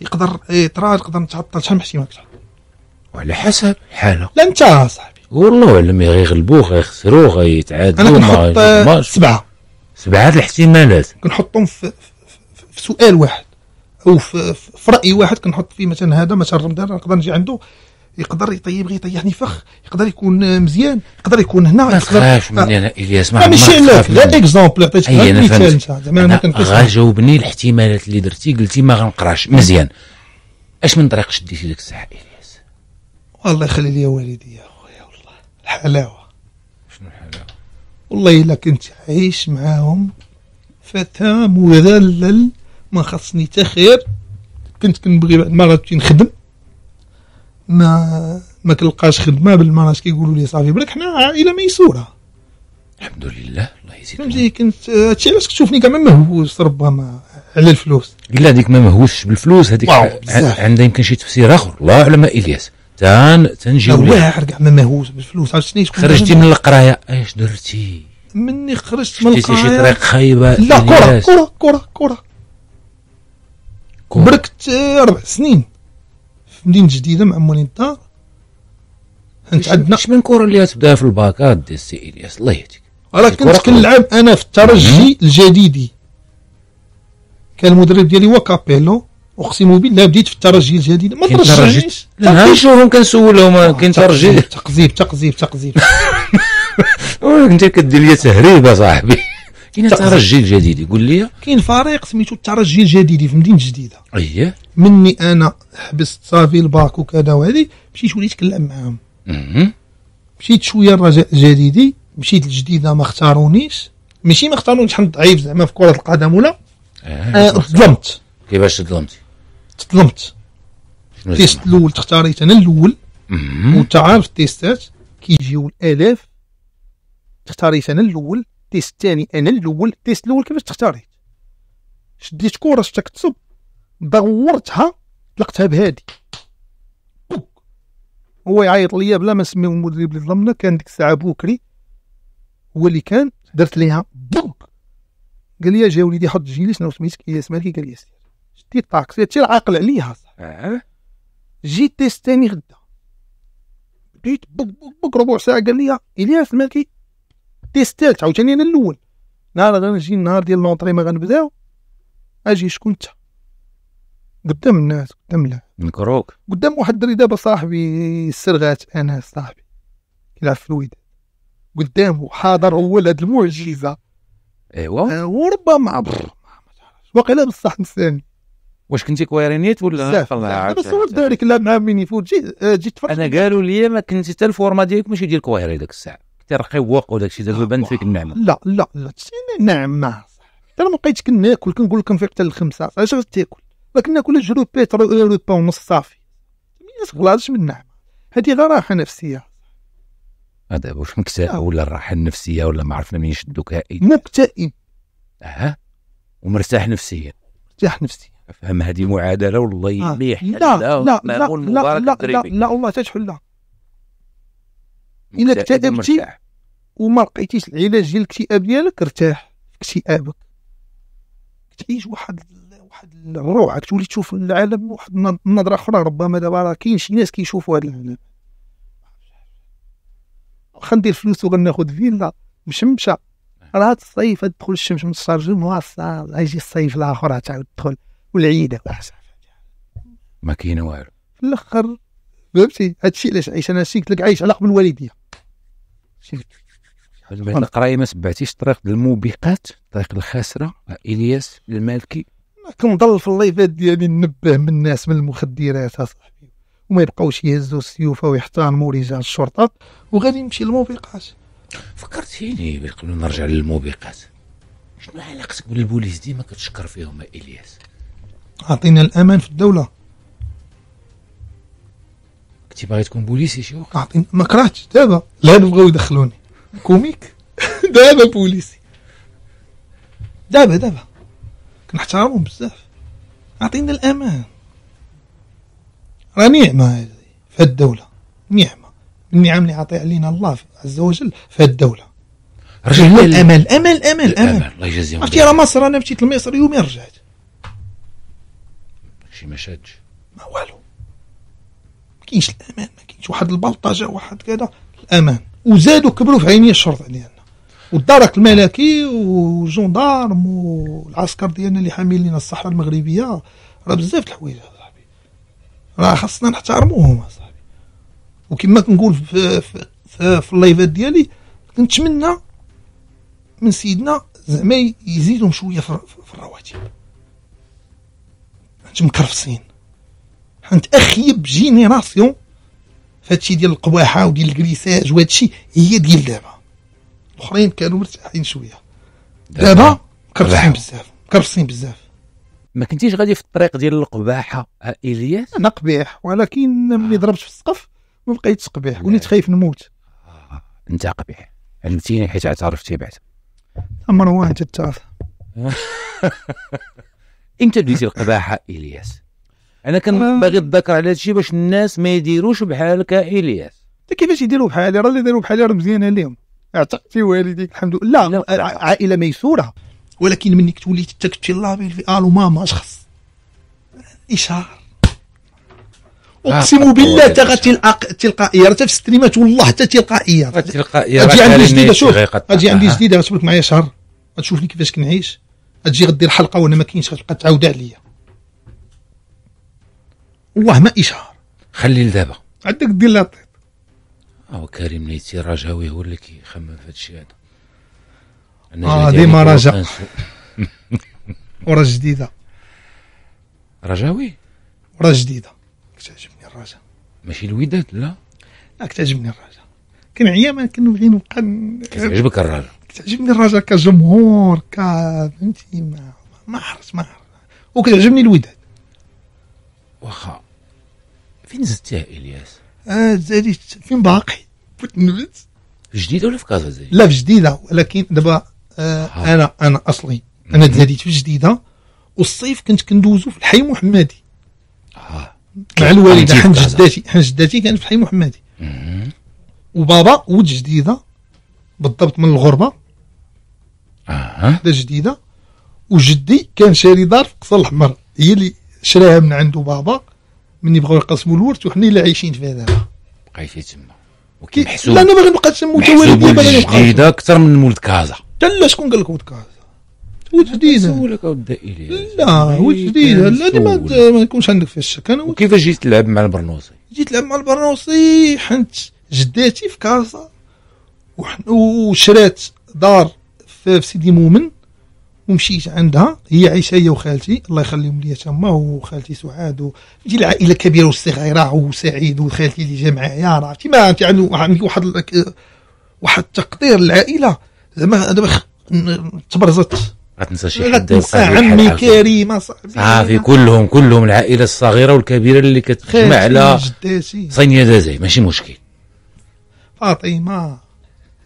يقدر يطرا إيه، يقدر نتعطل شحال من احتمالك تحط وعلى حسب الحاله لا انت صاحبي والله اعلم غيغلبوه غيخسروا غيتعادلوا انا كنحط سبعه سبعه الاحتمالات كنحطهم في, في, في سؤال واحد او في, في راي واحد كنحط فيه مثلا هذا مثلا رمضان نقدر نجي عنده يقدر يطيب غير يطيحني فخ يقدر يكون مزيان يقدر يكون هنا ما تخافش مني انا آه، الياس ما آه، ماشي لا اكزومبل عطيتك انا مثال زعما غاجاوبني الاحتمالات اللي درتي قلتي ما غنقراش مزيان اش من طريق شديتي ديك الساعه الياس والله يخلي لي والديا حلاوة شنو حلاوة والله إلا كنت عايش معاهم فتى مذلل ما خصني حتى خير كنت كنبغي بعد ما نخدم ما ما كنلقاش خدمه بالمرات كيقولوا لي صافي بالك حنا عائله ميسوره الحمد لله الله يزيد فهمتي كنت هادشي علاش كتشوفني كاع مهووس ربما على الفلوس لا هذيك ما مهووسش بالفلوس هذيك عندها يمكن شي تفسير اخر الله اعلم الياس تان تنجيو واعر كاع ما مهووس بالفلوس عرفت شنو خرجتي من القرايه اش درتي مني خرجت من القرايه شي طريق خايبه لا كره كره كره كره بركت اربع آه، سنين في مدينه جديده مع مولين الدار انت عندنا اش من كره اللي تبدا في الباك ادي آه، السي الياس الله يهديك راه كنت كنلعب انا في الترجي الجديدي كان المدرب ديالي هو كابيلو اقسم بالله بديت في الترجي الجديد ما ترجيتش لا شهور كنسولهم آه، كاين ترجي تقذيب تقذيب تقذيب انت كدير لي تهريب اصاحبي كاين الترجي الجديد يقول لي كاين فريق سميتو الترجي الجديد في مدينه جديده اييه مني انا حبست صافي الباك وكذا وهذه مشيت وليت كنلعب معاهم مشيت شويه الرجاء الجديدي مشيت الجديده ما اختارونيش ماشي ما اختارونيش حمد ضعيف زعما في كره القدم ولا آه، آه، ظلمت آه كيفاش ظلمتي تظلمت التيست الاول تختاريت انا الاول وانت عارف التيستات كيجيو الالاف تختاريت انا الاول التيست الثاني انا الاول التيست الاول كيفاش تختاريت شديت كوره شفتك تصب دورتها طلقتها بهادي هو يعيط ليا بلا ما نسميو المدرب اللي ظلمنا كان ديك الساعه بوكري هو اللي كان درت ليها بوك قال لي جا وليدي حط جيلي شنو سميتك يا اسمالك قال لي سير تي طاكسي هادشي عاقل عليها صح اه جي تيستاني غدا بديت بك بك بوك ربع ساعه قال لي الياس مالكي إيه؟ تيستات عاوتاني انا الاول نهار غنجي النهار ديال لونطري ما غنبداو اجي شكون انت قدام الناس قدام لا نكروك قدام واحد الدري دابا صاحبي السرغات انا صاحبي كيلعب في الويد قدام حاضر هو لهاد المعجزه ايوا آه، وربما ما تعرفش واقيلا بصح نساني واش كنتي كويرينيت ولا انا صورت ذلك لا مع مينيفود جيت آه، جيت تفرجت انا قالوا لي ما كنتي حتى الفورما ديالك ماشي ديال كويري ذاك الساعه رقي رقيق وداك الشيء دابا بانت فيك النعمه لا لا لا نعمه حتى انا ما بقيتش كناكل كنقول لك كنفيق حتى الخمسه علاش ما كناكل جرو بيت رو آه، با ونص صافي ما تغلاش من النعمه هذه غير راحه نفسيه هذا واش مكتئب ولا الراحه النفسيه ولا ما عرفنا منين شدوك هائل مكتئب اها ومرتاح نفسيا مرتاح نفسيا افهم هذه معادله والله آه. ما لا لا لا لا لا, لا, لا, لا والله تتحلها الا اكتئبتي وما لقيتيش العلاج ديال الاكتئاب ديالك ارتاح في اكتئابك تعيش واحد واحد الروعه تولي تشوف العالم بواحد النظره اخرى ربما دابا راه كاين شي ناس كيشوفوا هذا العالم واخا ندير فلوس وغناخد فيلا مشمشه نعم. راه الصيف تدخل الشمس من الشرجم واه الصيف الصيف الاخر تعاود تدخل والعيده بحسب ما كاين والو في الاخر فهمتي هادشي علاش عايش انا قلت لك عايش على قبل الوالديه القرايه ما تبعتيش طريق الموبقات طريق الخاسره الياس المالكي كنضل في اللايفات ديالي ننبه من الناس من المخدرات اصاحبي وما يبقاوش يهزوا السيوف ويحترموا رجال الشرطه وغادي نمشي للموبقات فكرتيني قبل نرجع للموبقات شنو علاقتك بالبوليس ديما كتشكر فيهم الياس عطينا الأمان في الدولة كنت باغي تكون بوليسي شي وقت أعطينا ما كرهتش دابا لا بغاو يدخلوني كوميك دابا بوليسي دابا دابا كنحترمهم بزاف عطينا الأمان راه نعمة هذه في الدولة نعمة النعم اللي عطي علينا الله عز وجل في الدولة رجع الأمل الأمل الأمل الأمل الله يجازيهم عرفتي راه مصر أنا مشيت لمصر يومين رجعت شي ما شادش ما والو ما كاينش الامان ما كاينش واحد البلطجه واحد كذا الامان وزادوا كبروا في عيني الشرطه ديالنا والدرك الملكي والجندارم والعسكر ديالنا اللي حاملين لنا الصحراء المغربيه راه بزاف الحوايج اصاحبي راه خاصنا نحترموهم اصاحبي وكما كنقول في, في, في, في اللايفات ديالي كنتمنى من سيدنا زعما يزيدهم شويه في الرواتب مكرفصين حنت اخيب جينيراسيون فهادشي ديال القواحه وديال الكريساج وهادشي هي ديال دابا الاخرين كانوا مرتاحين شويه دابا مكرفصين بزاف مكرفصين بزاف ما كنتيش غادي في الطريق ديال القباحه الياس انا قبيح ولكن ملي ضربت في السقف ما بقيتش قبيح وليت خايف نموت آه. انت قبيح علمتيني حيت اعترفتي بعد امر واحد التعرف امتى بديتي القباحه الياس انا كنباغي نتذكر على هادشي باش الناس ما يديروش بحالك الياس كيفاش يديروا بحالي راه اللي داروا بحالي راه مزيان عليهم في والديك الحمد لله لا عائله ميسوره ولكن منك تولي في الله في الو ماما اش خص اشهار اقسم آه، بالله آه، تا غتلقى تلقائيه راه في الستريمات والله حتى تلقائيه تلقائيه غتجي عندي جديده شوف غتجي عندي جديده غتبقى معايا شهر غتشوفني كيفاش كنعيش اجي غدير حلقه وانا ما كاينش غتبقى تعاود عليا والله ما اشهار خلي لدابا عندك دير لها طيب او كريم نيتي رجاوي هو اللي كيخمم في هذا الشيء هذا اه ديما رجا ورا جديده رجاوي ورا جديده كتعجبني الرجا ماشي الوداد لا لا كتعجبني الرجا كنعيا ما كنبغي نبقى كتعجبك الرجا كتعجبني الرجاء كجمهور ك فهمتي ما ما عرفت ما عرفت وكتعجبني الوداد واخا فين زدتيه الياس؟ اه زاديت فين باقي فوت نبت جديده ولا في كازا زاديت؟ لا في جديده ولكن دابا آه انا انا اصلي انا زاديت في جديده والصيف كنت كندوزو في الحي محمدي اه مع الوالده حن جداتي حن جداتي كانت في الحي محمدي وبابا ولد جديده بالضبط من الغربه هذا آه. جديده وجدي كان شاري دار في قصر الاحمر هي اللي شراها من عنده بابا من بغاو يقسموا الورث وحنا اللي عايشين في هذا بقيتي تما وكي محسوب لا انا باغي نبقى تسمى متوالديه باغي نبقى جديده اكثر من مولد كازا لا شكون قال لك مولد كازا ولد جديده نسولك اودي اليه لا ولد جديده لا ما, يكونش عندك في الشك انا وكيفاش جيت تلعب مع البرنوصي جيت تلعب مع البرنوصي حنت جداتي في كازا وشرات دار في سيدي مومن ومشيت عندها هي عايشه هي وخالتي الله يخليهم ليا تما وخالتي سعاد فهمتي العائله الكبيره والصغيره وسعيد وخالتي اللي جا معايا راه كيما ما انت عندهم واحد واحد التقدير للعائله زعما دابا تبرزت ما شي لا تنسى عمي كريم صاحبي صافي كلهم كلهم العائله الصغيره والكبيره اللي كتجمع على صينيه زي ماشي مشكل فاطمه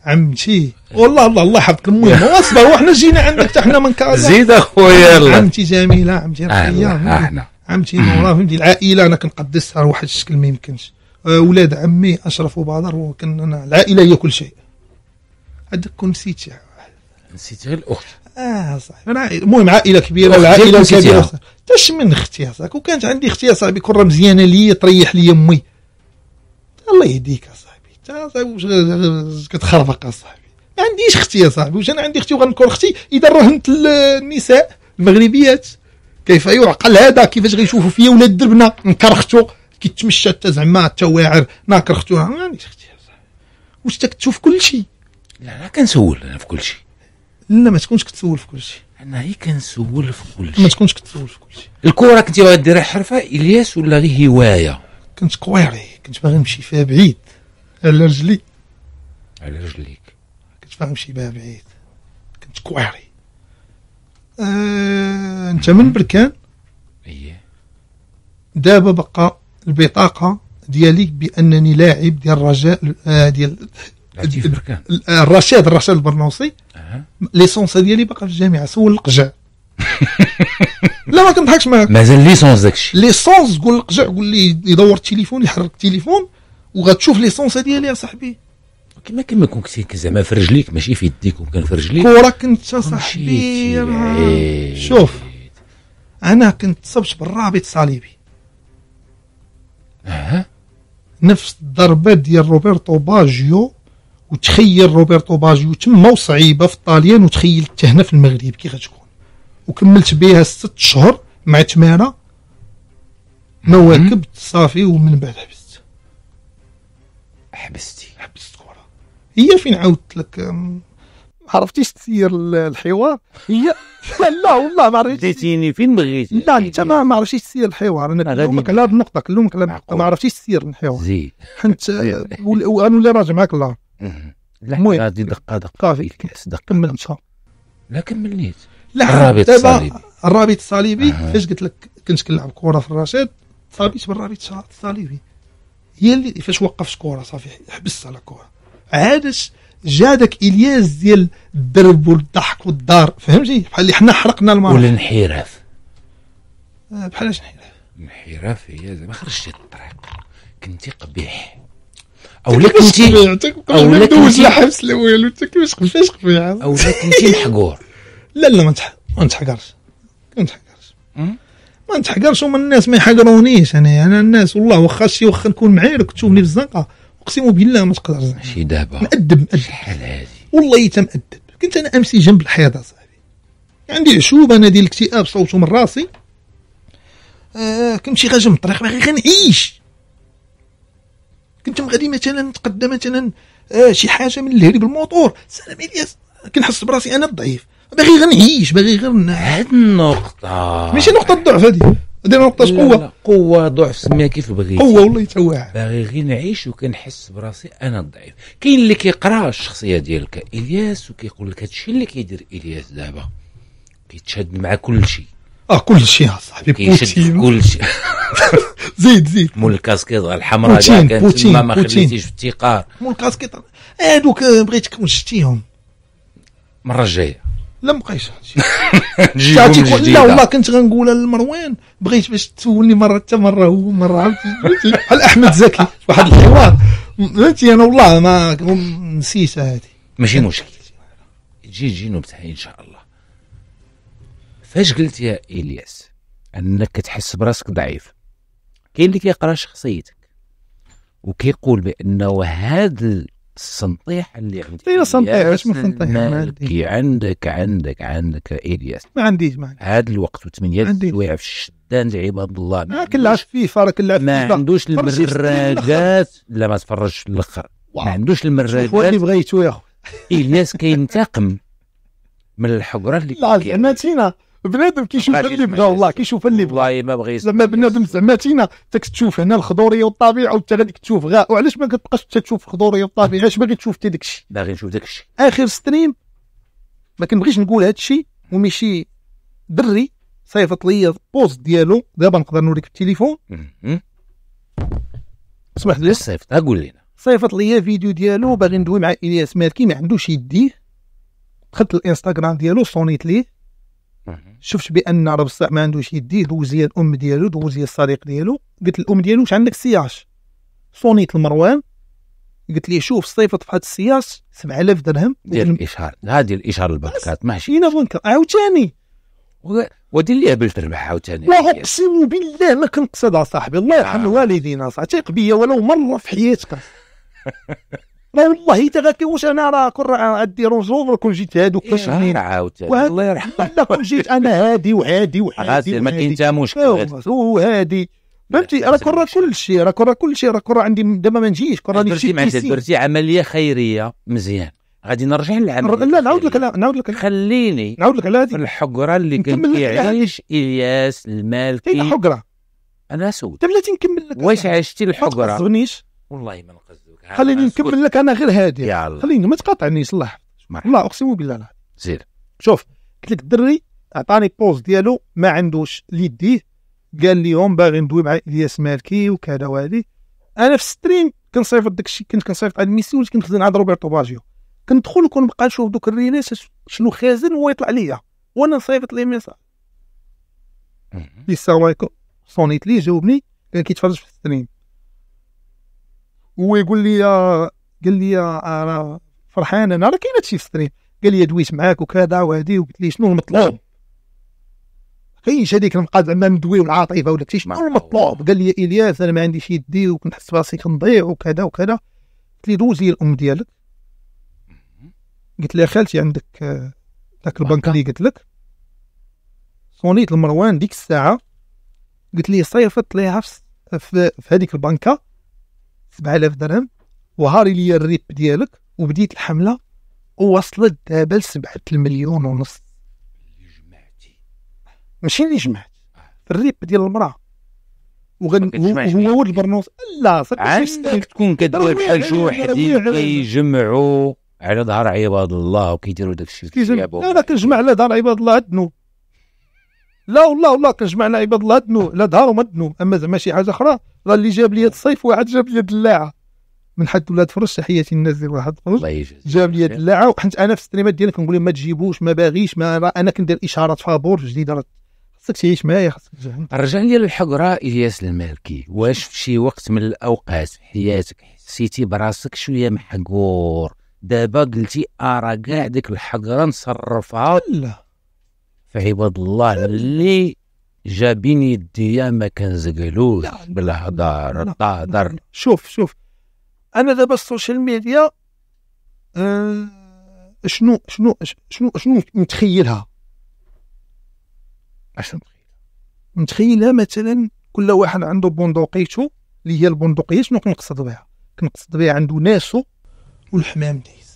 عمتي والله الله الله يحفظك المهم اصبر وحنا جينا عندك حتى حنا من كازا زيد اخويا عمتي جميله عمتي رقيه احنا عمتي نورا فهمتي العائله انا كنقدسها واحد الشكل ما يمكنش أه، ولاد عمي اشرف وبدر وكن انا العائله هي كل شيء هذاك كون نسيت شي واحد نسيت غير الاخت اه صاحبي المهم عائله كبيره والعائله كبيره تاش من اختي صاحبي وكانت عندي اختي صاحبي كره مزيانه لي تريح لي امي الله يهديك اصاحبي كتخربق اصاحبي ما عنديش اختي صاحبي واش انا عندي اختي وغنكون اختي اذا رهنت النساء المغربيات كيف يعقل هذا كيفاش غيشوفوا فيا ولاد دربنا نكرختو كيتمشى حتى زعما واعر ناكرختو ما عنديش اختي واش كتشوف كل شيء لا انا كنسول انا في كل شيء لا ما تكونش كتسول في كل شيء انا هي كنسول في كل شيء ما تكونش كتسول في كل شيء الكره كنتي باغي ديرها حرفه الياس ولا غير هوايه كنت كويري كنت باغي نمشي فيها بعيد على رجلي على رجليك كنت شي بها بعيد كنت كواري آه، انت من بركان اييه دابا بقى البطاقه ديالي بانني لاعب ديال الرجاء آه ديال الرشاد الرشاد البرنوسي أه. ليسونس ديالي باقا في الجامعه سول القجع لا ما كنضحكش معاك مازال ليسونس داكشي ليسونس قول القجع قول لي يدور التليفون يحرك التليفون وغتشوف سونس ديالي يا صاحبي كما كما كنت زعما في رجليك ماشي في يديك وكان في رجليك كورة كنت يا صاحبي شوف انا كنت صبت بالرابط صليبي أه. نفس الضربه ديال روبرتو باجيو وتخيل روبرتو باجيو تما وصعيبه في الطاليان وتخيل هنا في المغرب كي غتكون وكملت بها ست شهور مع تمارة مواكب صافي ومن بعد حبست حبستي حبستك ورا هي فين عاودت لك عرفتيش تسير الحوار هي لا والله ما عرفتش ديتيني فين بغيتي لا انت ما ما عرفتيش تسير الحوار انا كلمك على هذه النقطه كلمك على ما عرفتيش تسير الحوار زيد حنت ولا راجع معاك لا المهم غادي دقه دقه في كاس دقه كمل انت لا كملنيت لا الرابط الصليبي طيب، الرابط الصليبي فاش قلت لك كنت كنلعب كره في الرشيد صابيت بالرابط الصليبي هي اللي فاش وقف الكره صافي حبس على الكره عادش جا داك الياس ديال الدرب والضحك والدار فهمتي بحال اللي حنا حرقنا المراه والانحراف آه، بحالاش انحراف انحراف هي زعما خرجتي الطريق كنتي قبيح او كنتي اولا دوز الحبس الاول انت كيفاش كيفاش قبيح اولا كنتي محقور لا لا ما نتحقرش ما نتحقرش ما نتحقرش وما الناس ما يحقرونيش انا انا الناس والله واخا شي واخا نكون معايا تشوفني في الزنقه اقسم بالله ما تقدر شي دابا مأدب مأدب شحال هذه والله تا مأدب كنت انا امسي جنب الحيط صاحبي عندي عشوب انا ديال الاكتئاب صوته من راسي آه كنمشي غا من الطريق باغي غنعيش كنت غادي مثلا نتقدم مثلا آه شي حاجه من الهري بالموتور سلام الياس كنحس براسي انا الضعيف باغي غير نعيش باغي غير هاد النقطة ماشي نقطة ضعف هادي هادي نقطة قوة لا قوة ضعف سميها كيف بغيتي قوة والله يتوعى باغي غير نعيش وكنحس براسي أنا الضعيف كاين اللي كيقرا الشخصية ديالك إلياس وكيقول لك هادشي اللي كيدير إلياس دابا كيتشد مع كلشي اه كلشي اصاحبي بوتين كلشي زيد زيد مول الكاسكيط الحمراء بوتين بوتين ما خليتيش في التقار مول الكاسكيط هادوك آه، بغيتك كون شتيهم المره الجايه لا مبقيتش تعطيك لا والله كنت غنقولها لمروان بغيت باش تسولني مره حتى مره هو مره عرفتي بحال احمد زكي واحد الحوار فهمتي انا والله ما نسيتها هذه ماشي مشكل تجي تجي نبتها ان شاء الله فاش قلت يا الياس انك كتحس براسك ضعيف كاين اللي كيقرا شخصيتك وكيقول بانه هذا السنطيحه اللي عندي ايوه واش من سنطيحه مالكي عندك عندك عندك الياس إيه، إيه. ما عنديش ما عنديش هذا الوقت و8 سوايع في الشدان عباد الله ما كنلعبش فيفا راه كنلعب ما عندوش المراجات لا ما تفرجش في الاخر ما عندوش المراجات هو اللي بغيتو يا خويا الياس كينتقم من الحقره اللي لعبتينا بنادم كيشوف اللي بغا والله كيشوف اللي بغا والله ما بغيش زعما بنادم زعما تينا تك تشوف هنا الخضوريه والطبيعه وانت غادي تشوف غا وعلاش ما كتبقاش تشوف الخضوريه والطبيعه علاش باغي تشوف انت داكشي باغي نشوف داكشي اخر ستريم ما كنبغيش نقول هادشي وميشي دري صيفط لي البوست ديالو دابا نقدر نوريك التليفون اسمح لي صيفط قول لنا صيفط لي فيديو ديالو باغي ندوي مع الياس مالكي ما عندوش يديه دخلت الانستغرام ديالو صونيت ليه شفت بان الصح ما عندوش يديه دوز هي الام ديالو دوز هي الصديق ديالو قلت الام ديالو واش عندك سياج صونيت المروان قلت لي شوف صيفط في هذا السياج 7000 درهم دير الاشهار هذه الاشهار البودكاست ماشي انا بنكر عاوتاني ودير ليه باش تربح عاوتاني واقسم بالله ما كنقصد صاحبي الله آه. يرحم آه. والدينا تيق بيا ولو مره في حياتك لا والله تا واش انا راه كون عندي رونج كون جيت هادو إيه. كشفني عاود الله يرحمك لا كون جيت انا هادي وهادي وعادي ما كاين حتى مشكل وهادي فهمتي راه كون راه كلشي راه كون راه كلشي راه كون عندي دابا ما نجيش كون راني درتي درتي عمليه خيريه مزيان غادي نرجع للعمل لا نعاود لك نعاود لك خليني نعاود لك على هذه الحقره اللي كان كيعيش الياس المالكي كاين حقره انا سولت بلاتي نكمل لك واش عشتي الحقره ما والله ما نقز خليني نكمل لك انا غير هادي خليني ما تقاطعني صلاح والله اقسم بالله زيد شوف قلت لك الدري عطاني بوز ديالو ما عندوش ليديه قال لهم باغي ندوي مع الياس مالكي وكذا وهادي انا في ستريم كنصيفط داك الشيء كنت كنصيفط على ميسي ولا كنخزن عند روبرتو باجيو كندخل وكنبقى نشوف دوك الريلاس شنو خازن هو يطلع ليا وانا نصيفط ليه ميساج السلام عليكم صونيت لي جاوبني كان كيتفرج في الستريم هو يقول لي قال لي انا فرحان انا راه كاين هادشي في الستريم قال لي دويت معاك وكذا وهادي وقلت لي شنو المطلوب كاينش هذيك نبقى زعما ندوي العاطفه ولا كتي شنو المطلوب قال لي الياس انا ما عنديش يدي وكنحس براسي كنضيع وكذا وكذا قلت لي دوزي الام ديالك قلت لها خالتي عندك ذاك البنك اللي قلت لك صونيت لمروان ديك الساعه قلت لي صيفط ليها في هذيك البنكه 7000 درهم وهاري لي الريب ديالك وبديت الحمله ووصلت دابا ل 7 المليون ونص جمعتي ماشي اللي جمعت آه. الريب ديال المراه وغن هو البرنوس لا عندك تكون كدوي بحال شي واحد كيجمعوا على دار عباد الله وكيديروا داك الشيء لا كنجمع على دار عباد الله الذنوب لا والله والله كان جمعنا عباد الله دنو لا دهر وما دنو اما زعما شي حاجه اخرى راه اللي جاب لي الصيف واحد جاب لي الدلاعه من حد ولاد فرش تحياتي الناس ديال واحد فرش جاب لي الدلاعه وحنت انا في الستريمات ديالي كنقول لهم ما تجيبوش ما باغيش ما انا كندير اشارات فابور جديده خاصك تعيش معايا خاصك رجع لي للحقره الياس المالكي واش في شي وقت من الاوقات في حياتك حسيتي براسك شويه محقور دابا قلتي ارى آه، كاع ديك الحقره نصرفها لا عباد الله اللي جابين يديا ما كنزقلوش بالهضار التهضر شوف شوف انا دابا السوشيال ميديا آه شنو شنو شنو شنو متخيلها اشنو متخيلها مثلا كل واحد عنده بندقيته اللي هي البندقيه شنو كنقصد بها كنقصد بها عنده ناسو والحمام دايز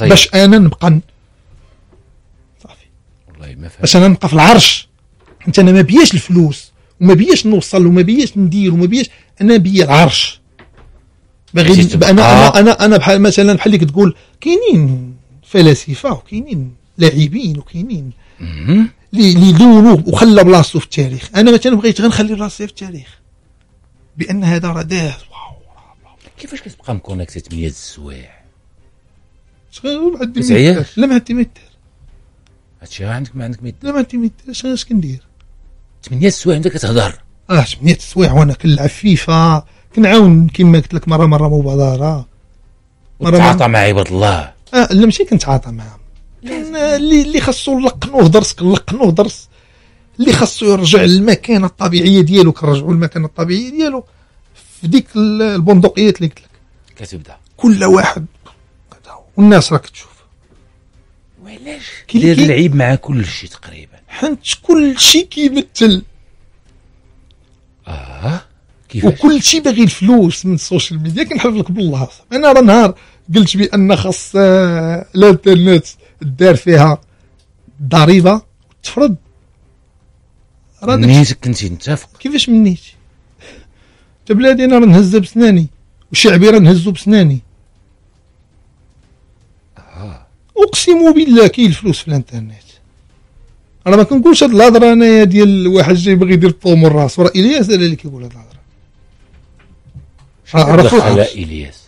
باش انا نبقى صافي والله ما فهمت باش انا نبقى في العرش حيت انا ما بياش الفلوس وما بياش نوصل وما بياش ندير وما بياش انا بيا العرش باغي انا انا آه. انا, أنا بحال مثلا بحال اللي كتقول كاينين فلاسفه وكاينين لاعبين وكاينين اللي دونوا وخلى بلاصتو في التاريخ انا مثلا بغيت غير نخلي بلاصتي في التاريخ بان هذا راه داه واو كيفاش كتبقى مكونكتي 8 الزوايع شغل عندي زعيا لا ما عندي متر هادشي عندك ما عندك متر لا ما عندي متر شغل اش كندير ثمانية السوايع انت كتهضر اه ثمانية السوايع وانا كنلعب فيفا كنعاون كما قلت لك مره مره مبادره مره تعاطى مع عباد الله اه لا ماشي كنتعاطى معاهم اللي اللي خاصو نلقنوه درس نلقنوه درس اللي خاصو يرجع للمكانه الطبيعيه ديالو كنرجعوا للمكانه الطبيعيه ديالو في ديك البندقيات اللي قلت لك كتبدا كل واحد والناس راك تشوف وعلاش كيدير العيب مع كل شيء تقريبا حنت كل شيء كيمثل اه كيفاش وكل شيء باغي الفلوس من السوشيال ميديا كنحلف لك بالله انا راه نهار قلت بان خاص آه، الانترنت دار فيها ضريبه تفرض راه نيتك كنتي كيفاش من نيتي تا بلادي انا راه نهزها بسناني وشعبي راه نهزو بسناني اقسم بالله كاين الفلوس في الانترنت انا ما كنقولش هاد الهضره انايا ديال واحد جاي باغي يدير طوم الراس راه الياس انا اللي كيقول هاد الهضره عرف على الياس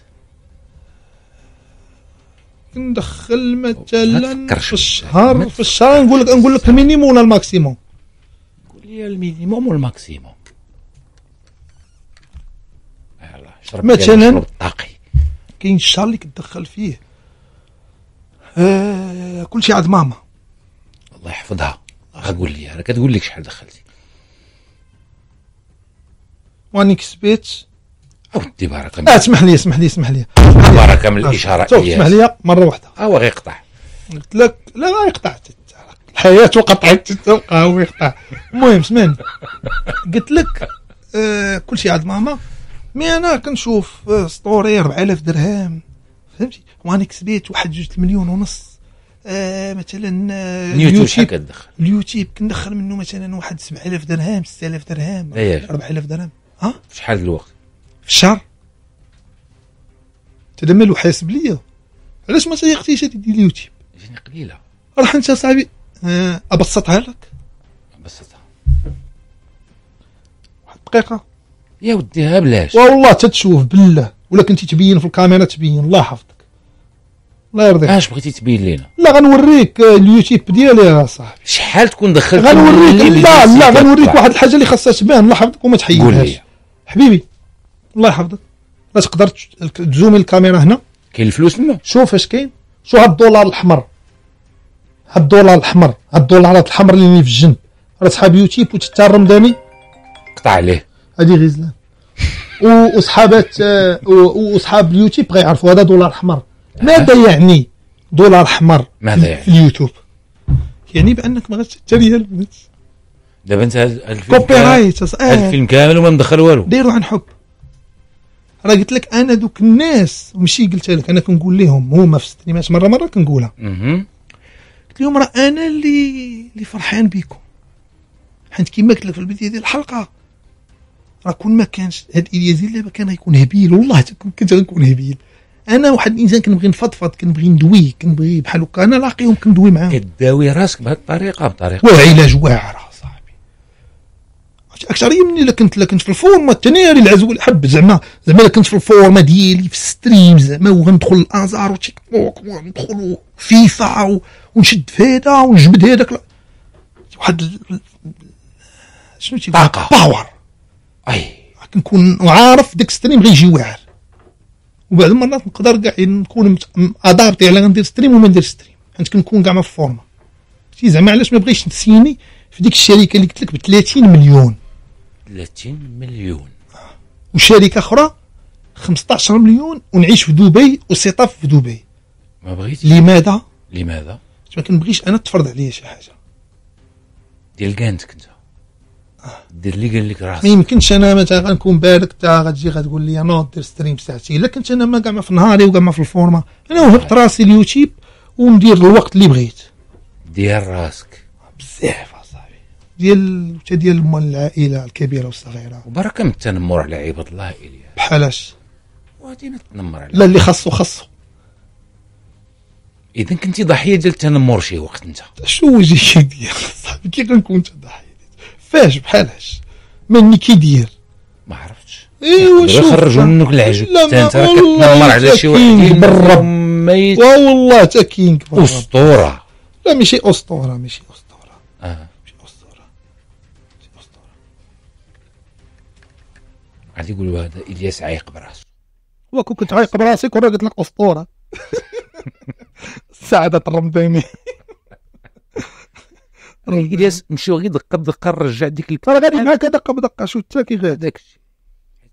ندخل مثلا في الشهر في الشهر نقول لك نقول لك المينيموم ولا الماكسيموم قول لي المينيموم والماكسيموم مثلا كاين الشهر اللي كتدخل فيه آه، كل شيء عند ماما الله يحفظها اقول لي انا كتقول لك شحال دخلتي واني كسبت اودي بارك الله آه، اسمح لي اسمح لي اسمح لي بارك من الاشاره اسمح لي مره واحده هو آه، غيقطع قلت لك لا لا يقطع الحياه وقطعت تتوقع هو يقطع المهم سمعني قلت لك آه كل شيء عند ماما مي انا كنشوف سطوري 4000 درهم فهمتي وانا كسبيت واحد جوج المليون ونص آه مثلا آه، اليوتيوب كندخل اليوتيوب كندخل منه مثلا واحد 7000 درهم 6000 درهم 4000 إيه. درهم ها في شحال الوقت في الشهر تدمل وحاسب ليا علاش ما تيقتيش تدي اليوتيوب يعني قليله راح انت صاحبي آه ابسطها لك ابسطها واحد الدقيقه يا وديها بلاش والله تتشوف بالله ولا كنتي تبين في الكاميرا تبين الله يحفظك الله يرضيك اش بغيتي تبين لينا لا غنوريك آه، اليوتيوب ديالي يا صاحبي شحال تكون دخلت غنوريك لا لا غنوريك واحد الحاجه اللي خاصها تبان الله يحفظك وما تحيدهاش حبيبي الله يحفظك لا تقدر تزومي الكاميرا هنا كاين الفلوس هنا شوف اش كاين شوف هاد الدولار الاحمر هاد الدولار الاحمر هاد الدولارات الحمر اللي في الجنب راه صحاب يوتيوب وتتا الرمضاني قطع عليه هادي غزلان وصحابات آه، وصحاب اليوتيوب غيعرفوا هذا دولار احمر ماذا أه؟ يعني دولار احمر ماذا يعني اليوتيوب يعني بانك ما غاديش حتى ريال دابا انت الفيلم كوبي رايت الفيلم كامل وما مدخل والو ديرو عن حب راه قلت لك انا دوك الناس ماشي قلت لك انا كنقول لهم هما في الستريمات مره مره كنقولها قلت لهم راه انا اللي اللي فرحان بكم حيت كما قلت لك في البدايه ديال الحلقه راه كون ما كانش هاد اليازين دابا كان غيكون هبيل والله كنت غنكون هبيل انا واحد الانسان كنبغي نفضفض كنبغي ندوي كنبغي بحال هكا انا لاقيهم كندوي معاهم كداوي راسك بهذه الطريقه بطريقه وعلاج واعر صاحبي اكثر مني الا كنت كنت في الفورما الثانيه اللي العزو الحب زعما زعما الا كنت في الفورما ديالي في الستريم زعما وغندخل الازار وتيك توك وندخل فيفا ونشد في هذا ونجبد هذاك واحد شنو تيقول باور اي كنكون عارف ديك الستريم غيجي واعر وبعض المرات نقدر كاع نكون ادابتي على غندير ستريم وما ندير ستريم حيت كنكون كاع ما في فورما شتي زعما علاش ما بغيتش نسيني في ديك الشركه اللي قلت لك ب 30 مليون 30 مليون آه. وشركه اخرى 15 مليون ونعيش في دبي وسيطاف في دبي ما بغيتش لماذا لماذا ما كنبغيش انا تفرض عليا شي حاجه ديال كانتك انت دير اللي قال لك راسك ما يمكنش انا مثلا غنكون بالك انت غتجي غتقول لي نوض دير ستريم ساعتين الا كنت انا ما كاع ما في نهاري وكاع ما في الفورما انا وهبت راسي اليوتيوب وندير الوقت اللي بغيت دير راسك بزاف اصاحبي ديال حتى ديال العائله الكبيره والصغيره وبركه من التنمر على عباد الله الياس بحالاش وغادي نتنمر على لا اللي خاصو خاصو اذا كنتي ضحيه ديال التنمر شي وقت انت شو وجهك ديالك صاحبي كي كنكون انت ضحيه فاش بحال هش كي دير ما عرفتش ايوا شوف خرجوا منك العجب انت راك كتنمر على شي واحد برا ميت والله تا كينك اسطوره لا ماشي اسطوره ماشي اسطوره اه ماشي اسطوره ماشي اسطوره غادي يقولوا هذا الياس عايق براسه وكون كنت عايق براسي كون قلت لك اسطوره سعادة الرمضاني الياس مشيو غير دقه بدقه رجع ديك راه غادي معاك دقه بدقه شو حتى كيفاه داك الشيء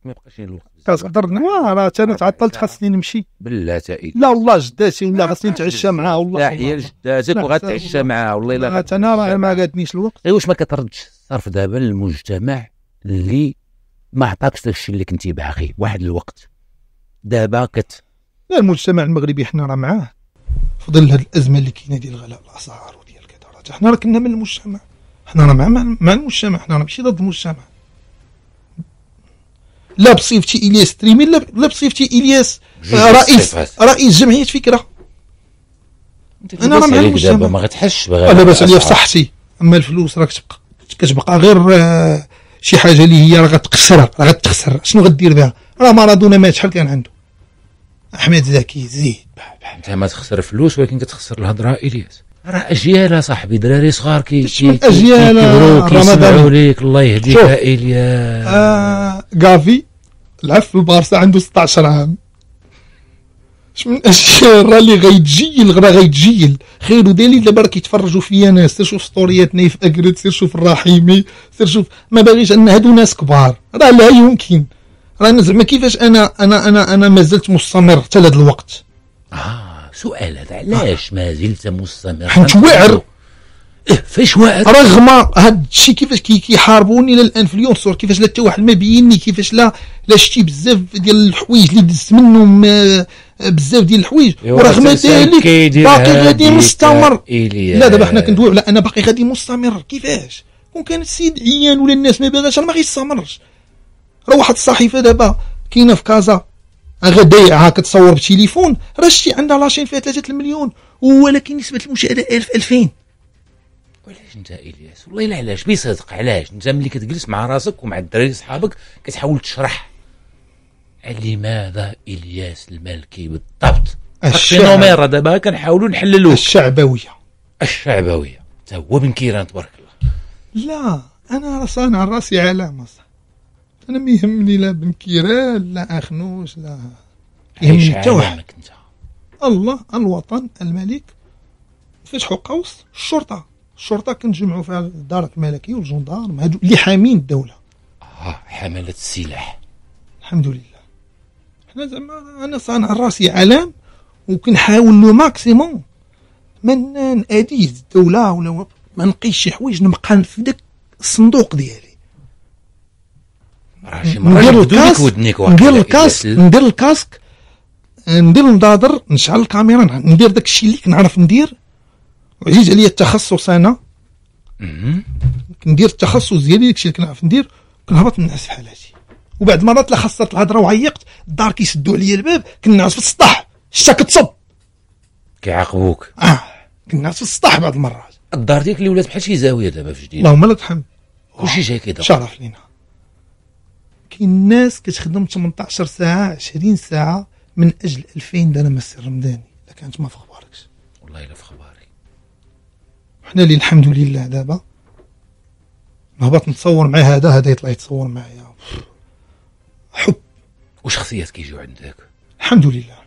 ما يبقاش الوقت كتهضر آه، نعم راه انا تعطلت خاصني نمشي بالله لا والله جداتي ولا خاصني نتعشى معاه والله تحيه لجداتك تعشى معاه والله الا انا راه ما قادنيش الوقت اي واش ما كتردش الصرف دابا للمجتمع اللي ما عطاكش داك الشيء اللي كنتي باغي واحد الوقت دابا كت لا المجتمع المغربي حنا راه معاه في ظل هذه الازمه اللي كاينه ديال غلاء الاسعار خاطر حنا راه كنا من المجتمع حنا راه مع مع المجتمع حنا راه ماشي ضد المجتمع لا بصفتي الياس تريمي لا بصفتي الياس رئيس رئيس جمعيه فكره انا راه مع المجتمع ما غتحش لاباس عليا في صحتي اما الفلوس راه كتبقى كتبقى غير آه، شي حاجه اللي هي راه غتقشرها راه غتخسر شنو غدير بها راه مارادونا مات شحال كان عنده احمد زكي زيد انت ما تخسر فلوس ولكن كتخسر الهضره الياس راه اجيال صاحبي دراري صغار كي كي اجيال كيسمعوا ليك الله يهديك ايليا آه غافي لعب في البارسا عنده 16 عام شمن الاشياء راه اللي غيتجيل راه غيتجيل خير ودالي دابا راه كيتفرجوا فيا ناس سير شوف سطوريات نايف اكريت سير شوف الرحيمي سير شوف ما باغيش ان هادو ناس كبار راه لا يمكن راه زعما كيفاش انا انا انا انا مازلت مستمر حتى لهذا الوقت آه. سؤال هذا علاش ما زلت مستمر حنت واعر إيه فاش واعر رغم هاد الشيء كيفاش كي كيحاربوني للانفلونسور كيفاش لا حتى واحد ما بيني كيفاش لا لا شتي بزاف ديال الحوايج اللي دزت منهم آه، آه، بزاف ديال الحوايج إيه، ورغم ذلك باقي غادي مستمر لا دابا حنا كندويو على انا باقي غادي مستمر كيفاش كون كان السيد عيان ولا الناس ما باغاش راه ما غيستمرش راه واحد الصحيفه دابا كاينه في كازا غدايعها كتصور بتليفون راه شتي عندها لاشين فيها 3 المليون ولكن نسبه المشاهده 1000 2000 علاش انت الياس والله الا علاش بصدق علاش انت ملي كتجلس مع راسك ومع الدراري صحابك كتحاول تشرح لماذا الياس المالكي بالضبط الشينومير راه دابا كنحاولوا نحللوا الشعبويه الشعبويه تا هو بن كيران تبارك الله لا انا راسي على راسي علامه انا ما يهمني لا بن كيران لا اخنوش لا يهمني حتى واحد الله الوطن الملك فتحوا قوس الشرطه الشرطه كنجمعوا فيها الدار الملكي والجندار هادو اللي حامين الدوله اه حمله السلاح الحمد لله حنا زعما انا صانع راسي علام وكنحاول لو ماكسيموم ما ناديه الدوله ولا ما نقيش شي حوايج نبقى في داك الصندوق ديالي ندير الكاسك آه، ندير الكاسك ندير الكاسك ندير النظاظر نشعل الكاميرا ندير داك الشيء اللي كنعرف ندير عزيز عليا التخصص انا كندير التخصص ديالي داك الشيء اللي كنعرف ندير كنهبط ننعس بحال هادي وبعد مرات لا خسرت الهضره وعيقت الدار كيسدوا عليا الباب كنعس في السطح الشتا كتصب كيعاقبوك اه كنعس في السطح بعض المرات الدار ديالك اللي ولات بحال شي زاويه دابا في جديد اللهم لك الحمد كلشي جاي كيضرب شرف لينا كاين ناس كتخدم 18 ساعه 20 ساعه من اجل 2000 درهم السر رمضاني الا كانت ما في اخباركش والله الا في اخباري وحنا اللي الحمد لله دابا نهبط نتصور مع هذا هذا يطلع يتصور معايا حب وشخصيات كيجيو عندك الحمد لله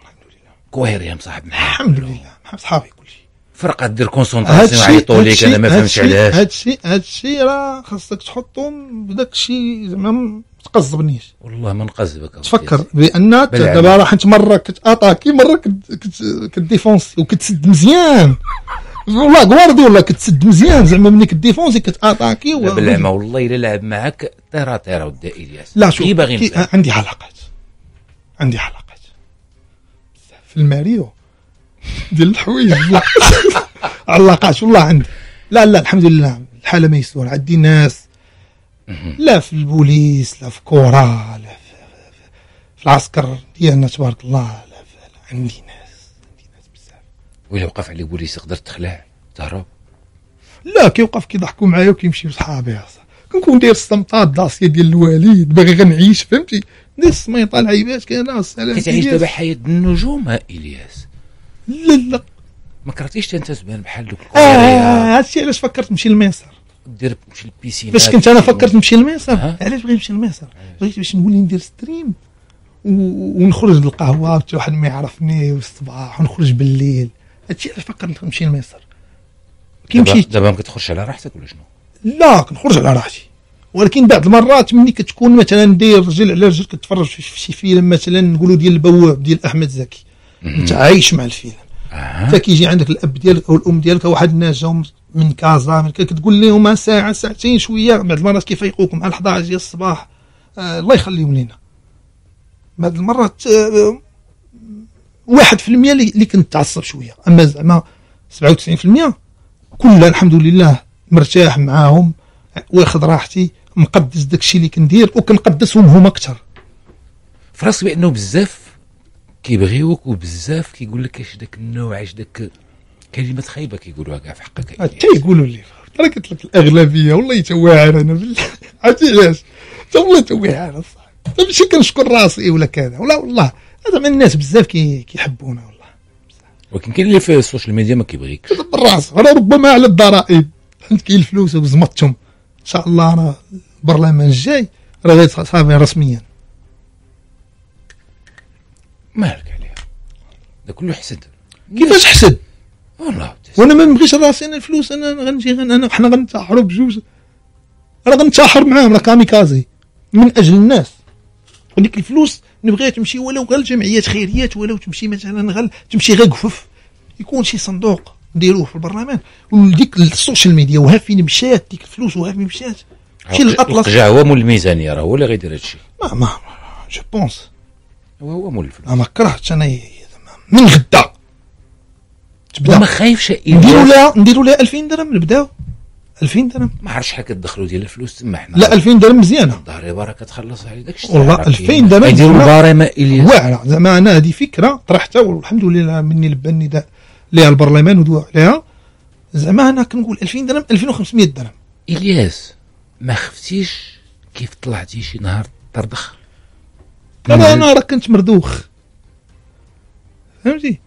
الحمد لله كوهير يا مصاحب الحمد لله صحابي كلشي فرقه دير كونسونطراسيون عيطوا ليك انا ما فهمتش علاش هذا الشيء هذا الشيء راه خاصك تحطهم بداك الشيء زعما ما تقزبنيش والله ما نقزبك تفكر بان دابا راه حنت مره كتاتاكي مره كتديفونسي وكتسد مزيان والله غوارديو ولا كتسد مزيان زعما ملي كديفونسي كتاتاكي و... بالعمى والله الا لعب معاك تيرا تيرا ودي الياس لا شوف عندي علاقات عندي علاقات في الماريو ديال الحوايج علاقات والله عندي لا لا الحمد لله الحاله ميسوره عندي ناس لا في البوليس لا في كورا لا في, العسكر ديالنا تبارك الله لا, في عندي ناس عندي ناس بزاف ولا وقف عليك بوليس يقدر تخلع تهرب لا كيوقف كيضحكوا معايا وكيمشيو صحابي كنكون داير السمطات داسيه ديال الواليد باغي غنعيش فهمتي ندير السميطه العيبات كان السلام كتعيش دابا حياه النجوم الياس لا لا ما كرهتيش زمان بحال دوك آه،, آه،, اه هادشي علاش فكرت نمشي لمصر دير نمشي للبيسين باش كنت انا فكرت آه. نمشي لمصر علاش بغيت نمشي لمصر بغيت باش نولي ندير ستريم ونخرج للقهوه حتى واحد ما يعرفني والصباح ونخرج بالليل هادشي علاش فكرت نمشي لمصر كي مشيت دابا ما كتخرجش على راحتك ولا شنو لا كنخرج على راحتي ولكن بعض المرات ملي كتكون مثلا داير رجل على رجل كتفرج في شي فيلم مثلا نقولوا ديال البواب ديال احمد زكي انت عايش مع الفيلم آه. فكيجي عندك الاب ديالك او الام ديالك واحد جاهم من كازا من كتقول لهم ساعه ساعتين شويه بعض المرات كيفيقوك مع 11 ديال الصباح آه الله يخليهم لينا بعض المرات آه واحد في المية اللي كنتعصب شويه اما زعما 97% كلها الحمد لله مرتاح معاهم واخذ راحتي مقدس داكشي اللي كندير وكنقدسهم هما اكثر فراسي بانه بزاف كيبغيوك وبزاف كيقول لك اش داك النوع اش داك كلمات خايبه كيقولوها كاع في حقك حتى يقولوا لي انا قلت لك الاغلبيه والله تواعر انا بالله عرفتي علاش حتى والله تواعر اصاحبي ماشي كنشكر راسي ولا كذا ولا والله زعما الناس بزاف كيحبونا والله ولكن كاين اللي في السوشيال ميديا ما كيبغيكش بالراس انا ربما على الضرائب حيت كاين الفلوس وزمطتهم ان شاء الله راه البرلمان الجاي راه غير صافي رسميا مالك عليها ده كله حسد كيفاش حسد والله وانا ما نبغيش راسي انا الفلوس انا غنجي انا حنا غنتسحروا بجوج راه غنتسحر معاهم راه كاميكازي من اجل الناس وديك الفلوس نبغيها تمشي ولو غير لجمعيات خيريات ولو تمشي مثلا غير تمشي غير كفف يكون شي صندوق نديروه في البرلمان وديك السوشيال ميديا وها فين مشات ديك الفلوس وها فين مشات شي الاطلس القجع هو مول الميزانيه راه هو اللي غيدير هادشي ما ما جو بونس وهو الفلوس انا كرهت انا من غدا تبدا ما خايفش نديروا لها نديروا لها 2000 درهم نبداو 2000 درهم ما عرفتش حكا تدخلوا ديال الفلوس تما حنا لا 2000 درهم مزيانه ظهري برا كتخلص على داك الشيء والله 2000 درهم يديروا غرامه الي واعره زعما انا هذه فكره طرحتها والحمد لله مني لبى النداء ليها البرلمان ودوا عليها زعما انا كنقول 2000 درهم 2500 درهم الياس ما خفتيش كيف طلعتي شي نهار تردخل انا انا راه كنت مردوخ فهمتي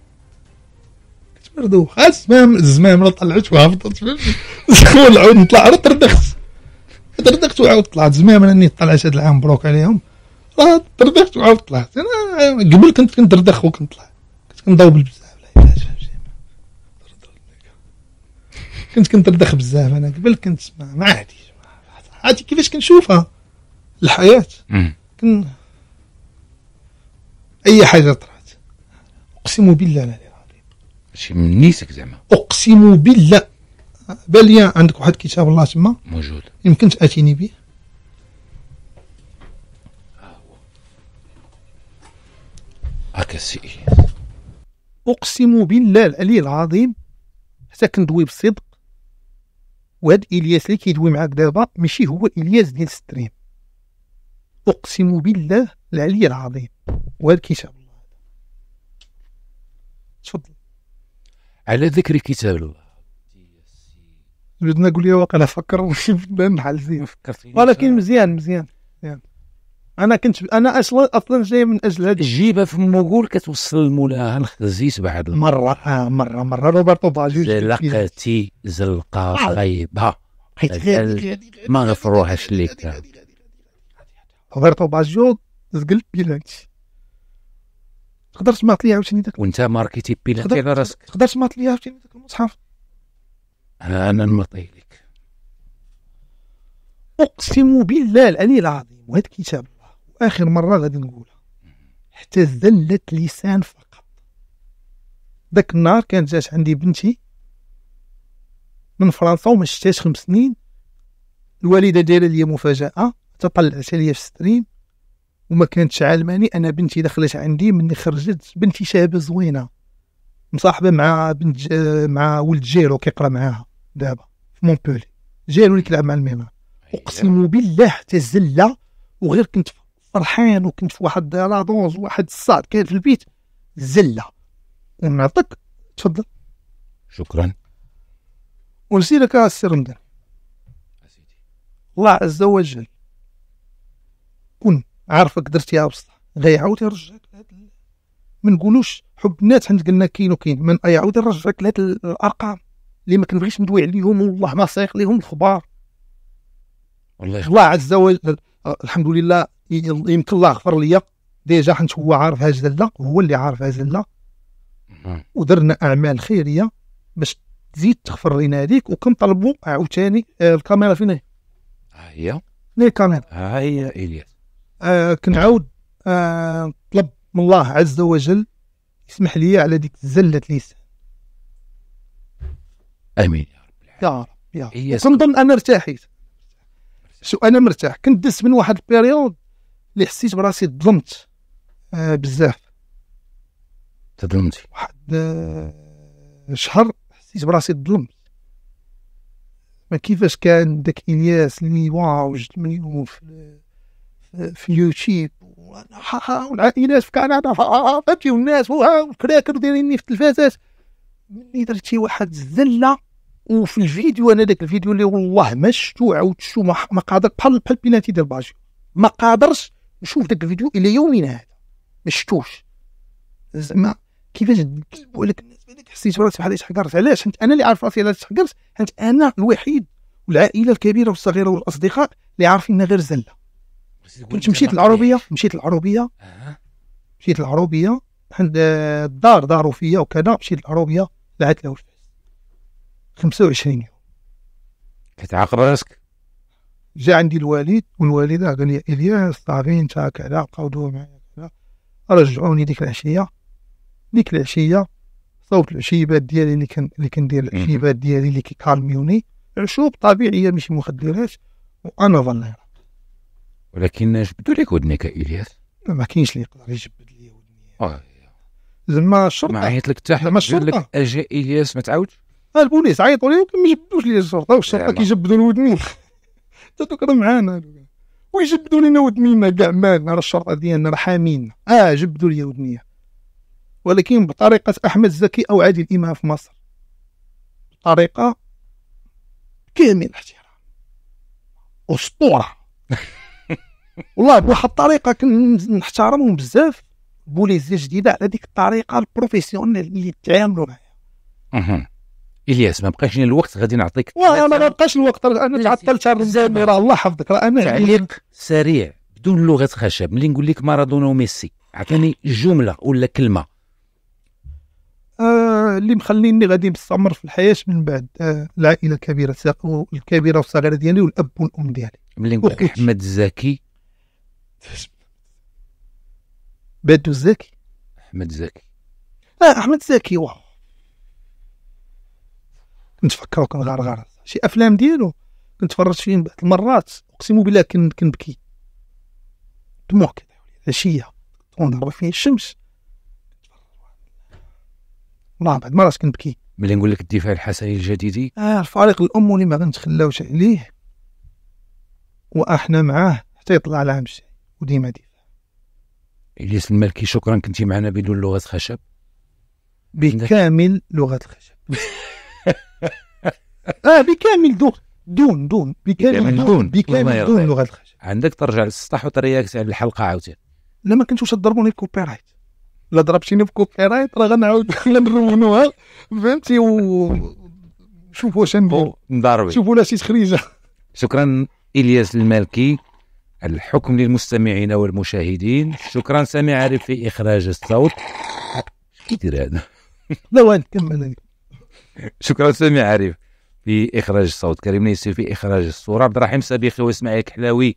كنت مردوخ الزمام الزمام طلعت وهبطت فهمتي والعود نطلع راه تردخت تردخت وعاود طلعت زمام راني طلعت هذا العام مبروك عليهم راه تردخت وعاود طلعت انا قبل كنت كنتردخ وكنطلع كنت كنضوب بزاف العيالات كنت كنتردخ بزاف انا قبل كنت ما عادي عرفتي كيفاش كنشوفها الحياه كن اي حاجه طرات اقسم بالله لا شي من نيسك زعما اقسم بالله باليا عندك واحد كتاب الله تما موجود يمكن تاتيني به هكا السي اقسم بالله العلي العظيم حتى كندوي بالصدق وهاد الياس اللي كيدوي معاك دابا ماشي هو الياس ديال ستريم اقسم بالله العلي العظيم وهاد كتاب الله تفضل على ذكر كتاب الله جد نقول لي واقيلا فكر بحال زين ولكن مزيان مزيان يعني. انا كنت انا اصلا اصلا جاي من اجل هذه الجيبه في المغول كتوصل لمولاها الخزيس بعد مره آه مره مره روبرتو باجي زلقتي زلقه خايبه آه. حيت ما نفروهاش ليك روبرتو باجيو زقلت بيلانتي تقدر ما لي عاوتاني داك وانت ماركتي بيلاتي على راسك تقدر ما لي عاوتاني داك المصحف انا نمطي لك اقسم بالله العلي العظيم وهذا كتاب الله واخر مره غادي نقولها حتى ذلت لسان فقط ذاك النهار كانت جات عندي بنتي من فرنسا وما شتاش خمس سنين الوالده دايره لي مفاجاه تطلعت عليا في الستريم وما كانتش عالماني انا بنتي دخلت عندي مني خرجت بنتي شابه زوينه مصاحبه مع بنت مع ولد جيرو كيقرا معاها دابا في مونبولي جيرو اللي كيلعب مع الميمار اقسم بالله حتى الزله وغير كنت فرحان وكنت في واحد لا دونز واحد الصاد كان في البيت زله ونعطيك تفضل شكرا ونسيرك السي رمضان الله عز وجل كن عارفك درتيها بصح غيعاود يرجعك لهاد ما نقولوش حب الناس حنا قلنا كاين وكاين من يعاود يرجعك لهاد الارقام اللي ما كنبغيش ندوي عليهم والله ما صايغ ليهم الخبار الله الله عز وجل الحمد لله يمكن الله غفر ليا ديجا حنت هو عارف هاج زله هو اللي عارف هاج زله نعم. ودرنا اعمال خيريه باش تزيد تغفر لينا هذيك وكنطلبوا عاوتاني آه، الكاميرا فين هي؟ ها هي الكاميرا ها هي الياس آه كنعاود آه نطلب من الله عز وجل يسمح لي على ديك زلة لسان امين يا رب يا رب يا رب كنظن انا ارتاحيت شو انا مرتاح كنت دزت من واحد البيريود اللي حسيت براسي ظلمت آه بزاف تظلمتي واحد آه شهر حسيت براسي ظلمت ما كيفاش كان داك الياس اللي واو جد يوم في في اليوتيوب والعائلات في كندا فهمتي والناس وكراكر دايريني في التلفازات ملي درتي واحد الزله وفي الفيديو انا داك الفيديو اللي والله ما شفتو عاود شفتو ما قادر بحال بحال بيناتي ديال باجي ما قادرش نشوف داك الفيديو الى يومنا هذا ما شفتوش زعما كيفاش تقلبوا عليك الناس بالك حسيت براسي بحال تحقرت علاش حيت انا اللي عارف راسي علاش تحقرت حيت انا الوحيد والعائله الكبيره والصغيره والاصدقاء اللي عارفين غير زله كنت مشيت العروبيه مشيت العروبيه مشيت العروبيه عند الدار داروا فيا وكذا مشيت العروبيه بعت له 25 يوم كتعاقب راسك جا عندي الوالد والوالده قال لي الياس إيه، صافي انت كذا بقاو معايا كذا رجعوني ديك العشيه ديك العشيه صوت العشيبات ديالي اللي كان اللي كندير العشيبات ديالي اللي كيكالميوني عشوب طبيعيه ماشي مخدرات وانا فالنيرا ولكن جبدوا لك ودنك الياس ما كاينش اللي يقدر يجبد لي ودني آه. زعما الشرطه ما عيط لك حتى حد قال لك اجا الياس ما تعاودش آه، البوليس عيطوا لي ما جبدوش لي الشرطه والشرطه كيجبدوا الودني دوك معانا ويجبدوا لنا ودنينا كاع مالنا راه الشرطه ديالنا راه حامينا اه جبدوا لي ودنيا ولكن بطريقه احمد زكي او عادل الامام في مصر بطريقه كامل احترام اسطوره والله بواحد الطريقه كنحترمهم بزاف بوليزيه جديده على ديك الطريقه البروفيسيونيل اللي تعاملوا معايا الياس ما بقاش لنا الوقت غادي نعطيك لا ما بقاش الوقت انا تعطلت على الكاميرا الله يحفظك راه انا تعليق سريع بدون لغه خشب ملي نقول لك مارادونا وميسي عطيني جمله ولا كلمه آه اللي مخليني غادي نستمر في الحياه من بعد آه العائله الكبيره الكبيره والصغيره ديالي والاب والام ديالي ملي نقول لك احمد زكي بدو الزكي احمد زكي اه احمد زكي واو نتفكر كنغرغر شي افلام ديالو فرجت فيهم بعض المرات اقسم بالله كنبكي دموع كذا عشيه ونضرب فيه الشمس والله بعد مرات كنبكي ملي نقول لك الدفاع الحسني الجديدي اه الفريق الام اللي ما غنتخلاوش عليه واحنا معاه حتى يطلع العام الجاي وديما ديما الياس المالكي شكرا كنتي معنا بدون لغه خشب بكامل لغه الخشب اه بكامل دون دون دون بكامل دون بكامل دون لغه الخشب عندك ترجع للسطح وترياكس على الحلقه عاوتاني لا ما كنتوش تضربوني الكوبي رايت لا ضربتيني بكوبي رايت راه غنعاود نرونوها فهمتي و شوفوا واش ندير شوفوا لا ولا شي تخريجه شكرا الياس المالكي الحكم للمستمعين والمشاهدين شكرا سامي عارف في إخراج الصوت كثير هذا لو نكمل شكرا سامي عارف في إخراج الصوت كريم نيسي في إخراج الصورة عبد الرحيم سبيخي وإسماعيل كحلاوي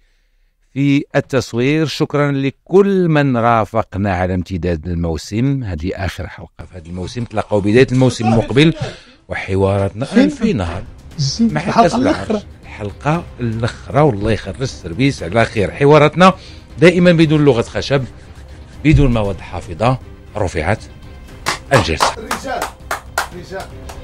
في التصوير شكرا لكل من رافقنا على امتداد الموسم هذه آخر حلقة في هذا الموسم تلقوا بداية الموسم المقبل وحواراتنا في نهار زين الحلقه الاخرى الحلقه الاخرى والله يخرج السربيس على خير حواراتنا دائما بدون لغه خشب بدون مواد حافظه رفعت الجلسه رجال رجال